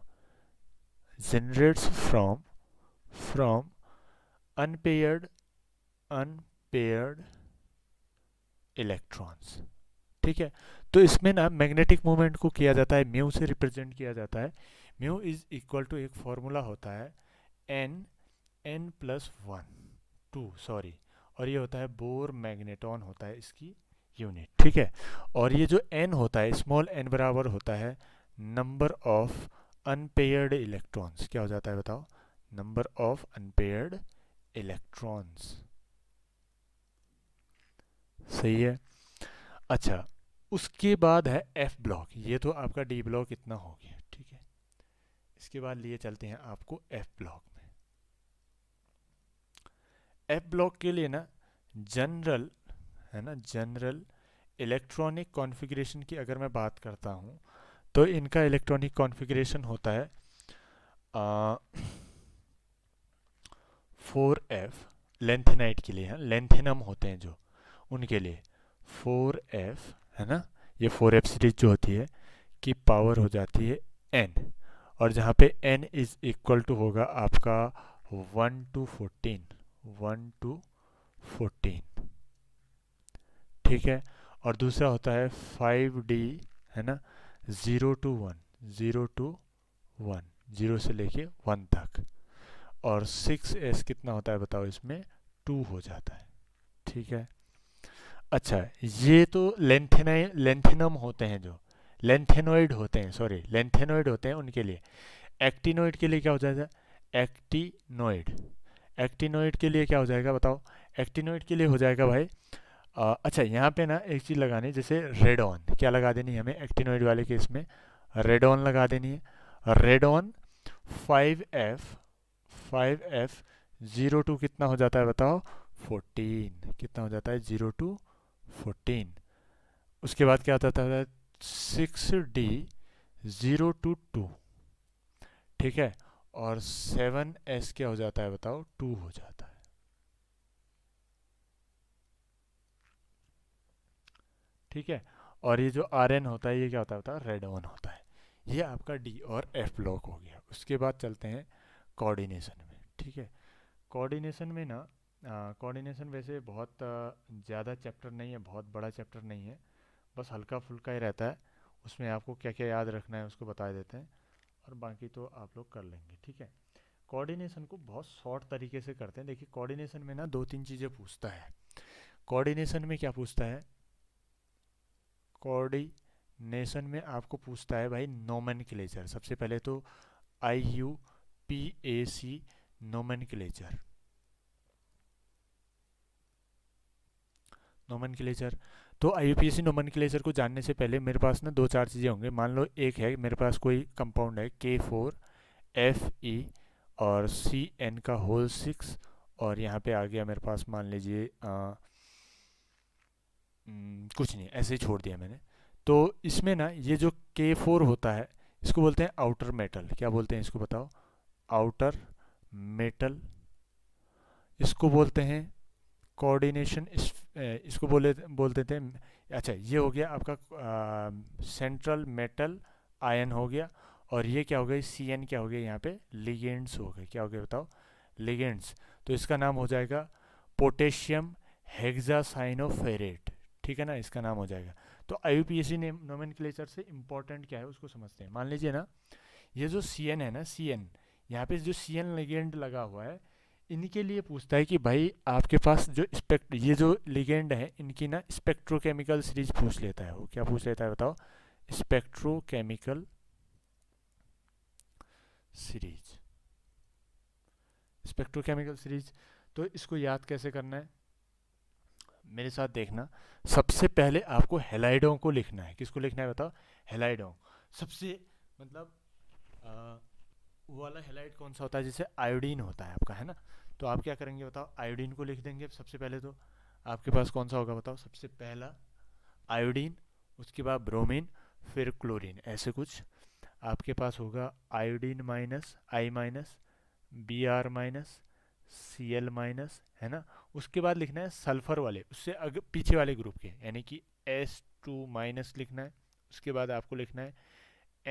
generates from from unpaired unpaired electrons ठीक है तो इसमें ना मैग्नेटिक मोमेंट को किया जाता है म्यू से रिप्रेजेंट किया जाता है म्यू इज इक्वल टू एक फॉर्मूला होता है N N plus one two sorry और ये होता है बोर मैग्नेटॉन होता है इसकी यूनिट ठीक है और ये जो एन होता है स्मॉल एन बराबर होता है नंबर ऑफ अनपेयर्ड इलेक्ट्रॉन्स क्या हो जाता है बताओ नंबर ऑफ अनपेयर्ड इलेक्ट्रॉन्स सही है अच्छा उसके बाद है एफ ब्लॉक ये तो आपका डी ब्लॉक इतना हो गया ठीक है इसके बाद लिए चलते हैं आपको एफ ब्लॉक में एफ ब्लॉक के लिए ना जनरल है ना जनरल इलेक्ट्रॉनिक कॉन्फ़िगरेशन की अगर मैं बात करता हूँ तो इनका इलेक्ट्रॉनिक कॉन्फ़िगरेशन होता है फोर एफ लेंथेनाइट के लिए है लेंथेनम होते हैं जो उनके लिए फोर एफ है ना ये फोर एफ सीरीज जो होती है की पावर हो जाती है एन और जहाँ पे एन इज़ इक्वल टू होगा आपका one two fourteen one two fourteen ठीक है और दूसरा होता है फाइव डी है ना zero two one zero two one zero से लेके वन तक और सिक्स एस कितना होता है बताओ इसमें टू हो जाता है ठीक है अच्छा ये तो लेंथेनाइ लेंथेनम होते हैं जो लेंथेनोइड होते हैं सॉरी लेंथेनोइड होते हैं उनके लिए एक्टिनोइड के लिए क्या हो जाएगा एक्टिनोइड एक्टिनोइड के लिए क्या हो जाएगा बताओ एक्टिनोइड के लिए हो जाएगा भाई आ, अच्छा यहाँ पे ना एक चीज़ लगानी जैसे रेड ऑन क्या लगा देनी है हमें एक्टिनोइड वाले केस में रेड ऑन लगा देनी है radon five F five F zero two कितना हो जाता है बताओ फोर्टीन कितना हो जाता है ज़ीरो टू फोर्टीन उसके बाद क्या होता है six D zero two two ठीक है और सेवन एस क्या हो जाता है बताओ टू हो जाता है ठीक है और ये जो आर एन होता है ये क्या होता है होता है रेड ऑन होता है ये आपका डी और एफ ब्लॉक हो गया उसके बाद चलते हैं कोऑर्डिनेशन में ठीक है कोऑर्डिनेशन में ना कोऑर्डिनेशन वैसे बहुत ज़्यादा चैप्टर नहीं है बहुत बड़ा चैप्टर नहीं है बस हल्का फुल्का ही रहता है उसमें आपको क्या क्या याद रखना है उसको बता देते हैं और बाकी तो आप लोग कर लेंगे ठीक है कोऑर्डिनेशन को बहुत शॉर्ट तरीके से करते हैं देखिए कोऑर्डिनेशन में ना दो तीन चीज़ें पूछता है कोऑर्डिनेशन में क्या पूछता है कोऑर्डिनेशन में आपको पूछता है भाई नोमन सबसे पहले तो I U P A C nomenclature nomenclature तो I U P C nomenclature को जानने से पहले मेरे पास ना दो चार चीज़ें होंगे मान लो एक है मेरे पास कोई कंपाउंड है के फोर एफ ई और सी एन का होल सिक्स और यहाँ पे आ गया मेरे पास मान लीजिए हम्म, कुछ नहीं ऐसे ही छोड़ दिया मैंने तो इसमें ना ये जो के फोर होता है इसको बोलते हैं आउटर मेटल क्या बोलते हैं इसको बताओ आउटर मेटल इसको बोलते हैं कोऑर्डिनेशन इस, इसको बोले बोलते थे अच्छा ये हो गया आपका सेंट्रल मेटल आयन हो गया और ये क्या हो गया सी एन क्या हो गया यहाँ पे लिगेंड्स हो गए क्या हो गया बताओ लिगेंड्स तो इसका नाम हो जाएगा पोटेशियम हेक्सासाइनोफेरेट ठीक है ना इसका नाम हो जाएगा तो I U P S C क्लेचर से इम्पोर्टेंट क्या है उसको समझते हैं मान लीजिए ना ये जो सी एन है ना सी एन यहाँ पे जो सी एन लिगेंड लगा हुआ है इनके लिए पूछता है कि भाई आपके पास जो स्पेक्ट ये जो लिगेंड है इनकी ना स्पेक्ट्रोकेमिकल सीरीज पूछ लेता है वो क्या पूछ लेता है बताओ स्पेक्ट्रोकेमिकल सीरीज स्पेक्ट्रोकेमिकल सीरीज तो इसको याद कैसे करना है मेरे साथ देखना सबसे पहले आपको हेलाइडों को लिखना है किसको लिखना है बताओ हेलाइडों सबसे मतलब वो वाला हेलाइड कौन सा होता है जिसे आयोडीन होता है आपका है ना तो आप क्या करेंगे बताओ आयोडीन को लिख देंगे सबसे पहले तो आपके पास कौन सा होगा बताओ सबसे पहला आयोडीन उसके बाद ब्रोमीन फिर क्लोरीन ऐसे कुछ आपके पास होगा iodine minus I minus B R minus C L minus है ना उसके बाद लिखना है सल्फर वाले उससे अग, पीछे वाले ग्रुप के यानी कि एस टू माइनस लिखना है उसके बाद आपको लिखना है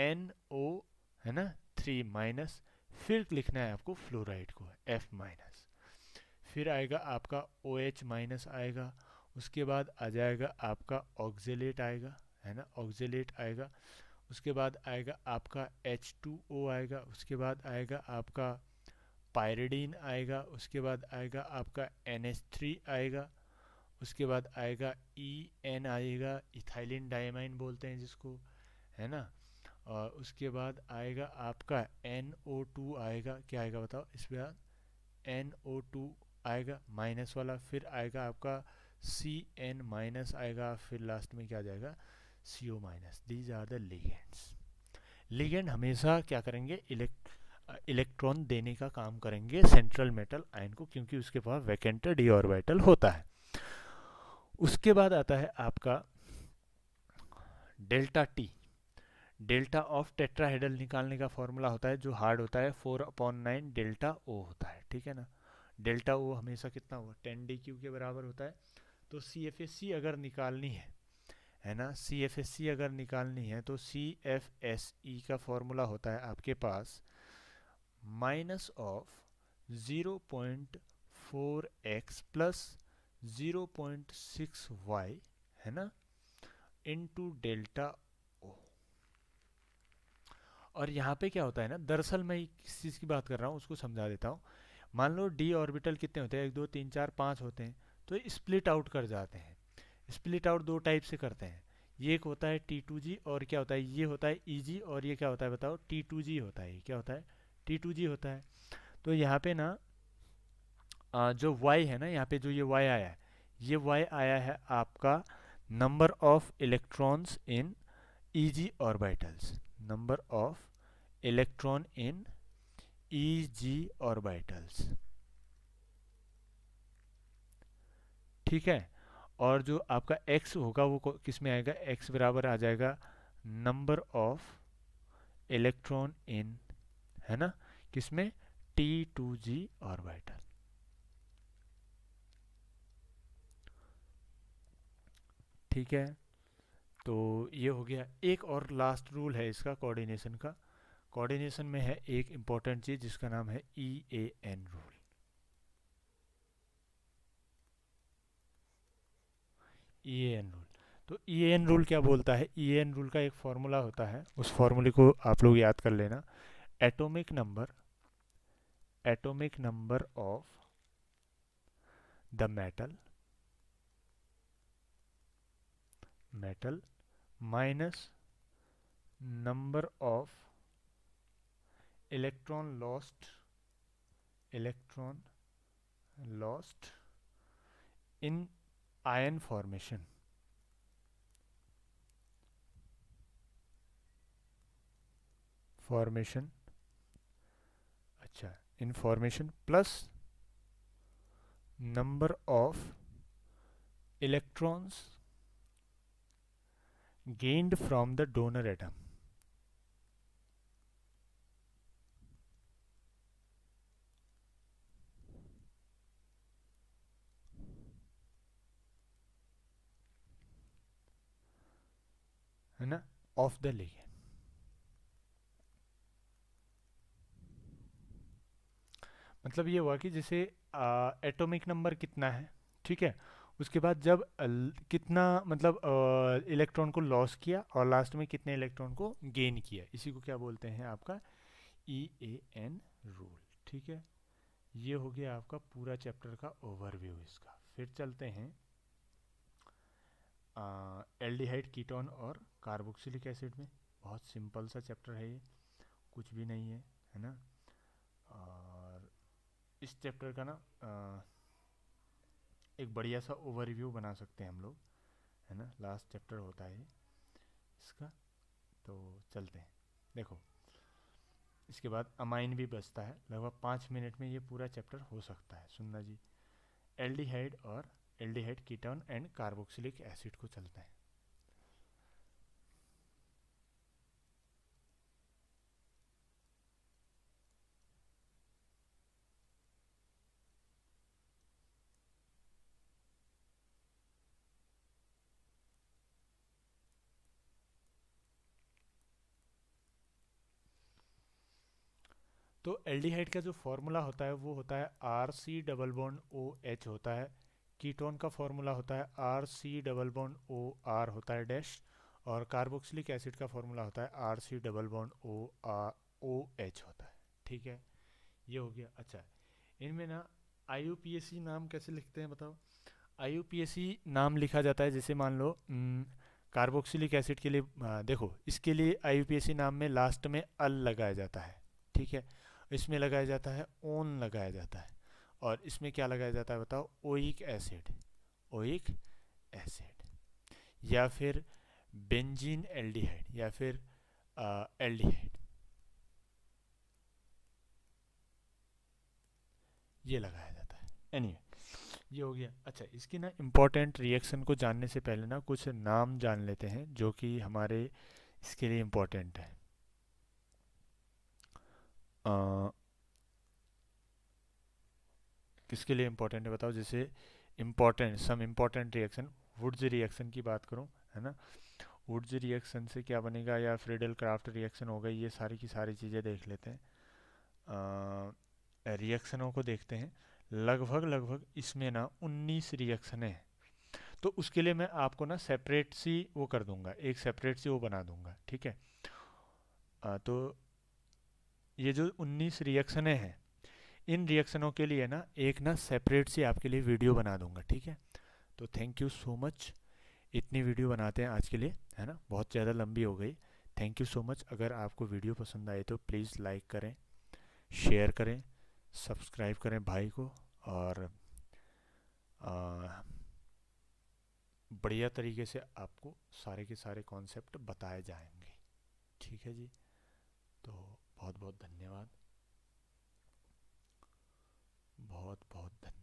एन ओ है ना थ्री माइनस फिर लिखना है आपको फ्लोराइड को एफ माइनस फिर आएगा आपका ओ एच माइनस आएगा उसके बाद आ जाएगा आपका ऑक्जेलेट आएगा है ना ऑक्जेलेट आएगा उसके बाद आएगा आपका एच टू ओ आएगा उसके बाद आएगा आपका पायरेडीन आएगा उसके बाद आएगा आपका एन थ्री आएगा उसके बाद आएगा ई e एन आएगा इथाइलिन डायमाइन बोलते हैं जिसको है ना और उसके बाद आएगा आपका एन ओ टू आएगा क्या आएगा बताओ इसके बाद एन ओ टू आएगा माइनस वाला फिर आएगा आपका सी एन माइनस आएगा फिर लास्ट में क्या जाएगा C O minus these are the ligands ligand हमेशा क्या करेंगे इलेक्ट्र इलेक्ट्रॉन देने का काम करेंगे सेंट्रल मेटल आयन को क्योंकि उसके पास वैकेंटेड डी ऑर्बिटल होता है उसके बाद आता है आपका delta T delta of tetrahedral निकालने का फॉर्मूला होता है जो हार्ड होता है four upon nine delta O होता है ठीक है ना डेल्टा ओ हमेशा कितना हुआ टेन डी क्यू के बराबर होता है तो सी एफ एस सी अगर निकालनी है है ना सी एफ एस सी अगर निकालनी है तो सी एफ एस ई का फॉर्मूला होता है आपके पास minus of 0.4x plus 0.6y है ना इनटू डेल्टा ओ और यहाँ पे क्या होता है ना दरअसल मैं किस चीज़ की बात कर रहा हूँ उसको समझा देता हूँ मान लो डी ऑर्बिटल कितने होते हैं एक दो तीन चार पाँच होते हैं तो स्प्लिट आउट कर जाते हैं स्प्लिट आउट दो टाइप से करते हैं ये एक होता है टी टू जी और क्या होता है ये होता है ई e जी और ये क्या होता है बताओ टी टू जी होता है क्या होता है टी टू जी होता है तो यहाँ पे ना जो वाई है ना यहाँ पे जो ये वाई आया है ये वाई आया है आपका number of electrons in G orbitals number of electron in G orbitals ठीक है और जो आपका x होगा वो किस में आएगा x बराबर आ जाएगा नंबर ऑफ इलेक्ट्रॉन इन है ना किसमें टी टू जी ऑर्बिटल ठीक है तो ये हो गया एक और लास्ट रूल है इसका कोऑर्डिनेशन का कोऑर्डिनेशन में है एक इंपॉर्टेंट चीज़ जिसका नाम है E A N rule E A N rule तो ई एन रूल क्या बोलता है ई एन रूल का एक फॉर्मूला होता है उस फॉर्मूले को आप लोग याद कर लेना atomic number atomic number of the metal metal minus number of electron lost electron lost in ion formation formation अच्छा information plus number of electrons gained from the donor atom है ना ऑफ द लेगेंड मतलब ये हुआ कि जैसे एटॉमिक नंबर कितना है ठीक है उसके बाद जब कितना मतलब इलेक्ट्रॉन को लॉस किया और लास्ट में कितने इलेक्ट्रॉन को गेन किया इसी को क्या बोलते हैं आपका ई ए एन रूल ठीक है ये हो गया आपका पूरा चैप्टर का ओवरव्यू इसका फिर चलते हैं एल्डिहाइड कीटोन और कार्बोक्सिलिक एसिड में बहुत सिंपल सा चैप्टर है ये कुछ भी नहीं है है ना आ, इस चैप्टर का ना एक बढ़िया सा ओवरव्यू बना सकते हैं हम लोग है ना लास्ट चैप्टर होता है इसका तो चलते हैं देखो इसके बाद अमाइन भी बचता है लगभग पाँच मिनट में ये पूरा चैप्टर हो सकता है सुनना जी एल्डिहाइड और aldehyde ketone and carboxylic acid को चलते हैं तो एल्डिहाइड का जो फॉर्मूला होता है वो होता है R C double bond O H होता है कीटोन का फॉर्मूला होता है R C double bond O R होता है डैश और कार्बोक्सिलिक एसिड का फॉर्मूला होता है R C double bond O R O H होता है ठीक है ये हो गया अच्छा इनमें ना I U P S C नाम कैसे लिखते हैं बताओ I U P S C नाम लिखा जाता है जैसे मान लो कार्बोक्सिलिक एसिड के लिए आ, देखो इसके लिए I U P S C नाम में लास्ट में अल लगाया जाता है ठीक है इसमें लगाया जाता है ओन लगाया जाता है और इसमें क्या लगाया जाता है बताओ ओइक एसिड ओइक एसिड या फिर बेंजीन एल्डिहाइड या फिर एल्डिहाइड ये लगाया जाता है एनीवे anyway, ये हो गया अच्छा इसकी ना इम्पॉर्टेंट रिएक्शन को जानने से पहले ना कुछ नाम जान लेते हैं जो कि हमारे इसके लिए इम्पॉर्टेंट है किसके लिए इम्पोर्टेंट है बताओ जैसे important some important reaction Wurtz reaction की बात करूँ है ना वुड्स रिएक्शन से क्या बनेगा या फ्रीडल क्राफ्ट रिएक्शन हो गई ये सारी की सारी चीज़ें देख लेते हैं रिएक्शनों को देखते हैं लगभग लगभग इसमें ना 19 रिएक्शन हैं तो उसके लिए मैं आपको ना सेपरेट सी वो कर दूंगा एक सेपरेट सी वो बना दूंगा ठीक है आ, तो ये जो 19 रिएक्शनें हैं इन रिएक्शनों के लिए ना एक ना सेपरेट सी आपके लिए वीडियो बना दूंगा ठीक है तो थैंक यू सो मच इतनी वीडियो बनाते हैं आज के लिए है ना बहुत ज़्यादा लंबी हो गई थैंक यू सो मच अगर आपको वीडियो पसंद आए तो प्लीज़ लाइक करें शेयर करें सब्सक्राइब करें भाई को और बढ़िया तरीके से आपको सारे के सारे कॉन्सेप्ट बताए जाएंगे ठीक है जी तो बहुत बहुत धन्यवाद बहुत बहुत धन्यवाद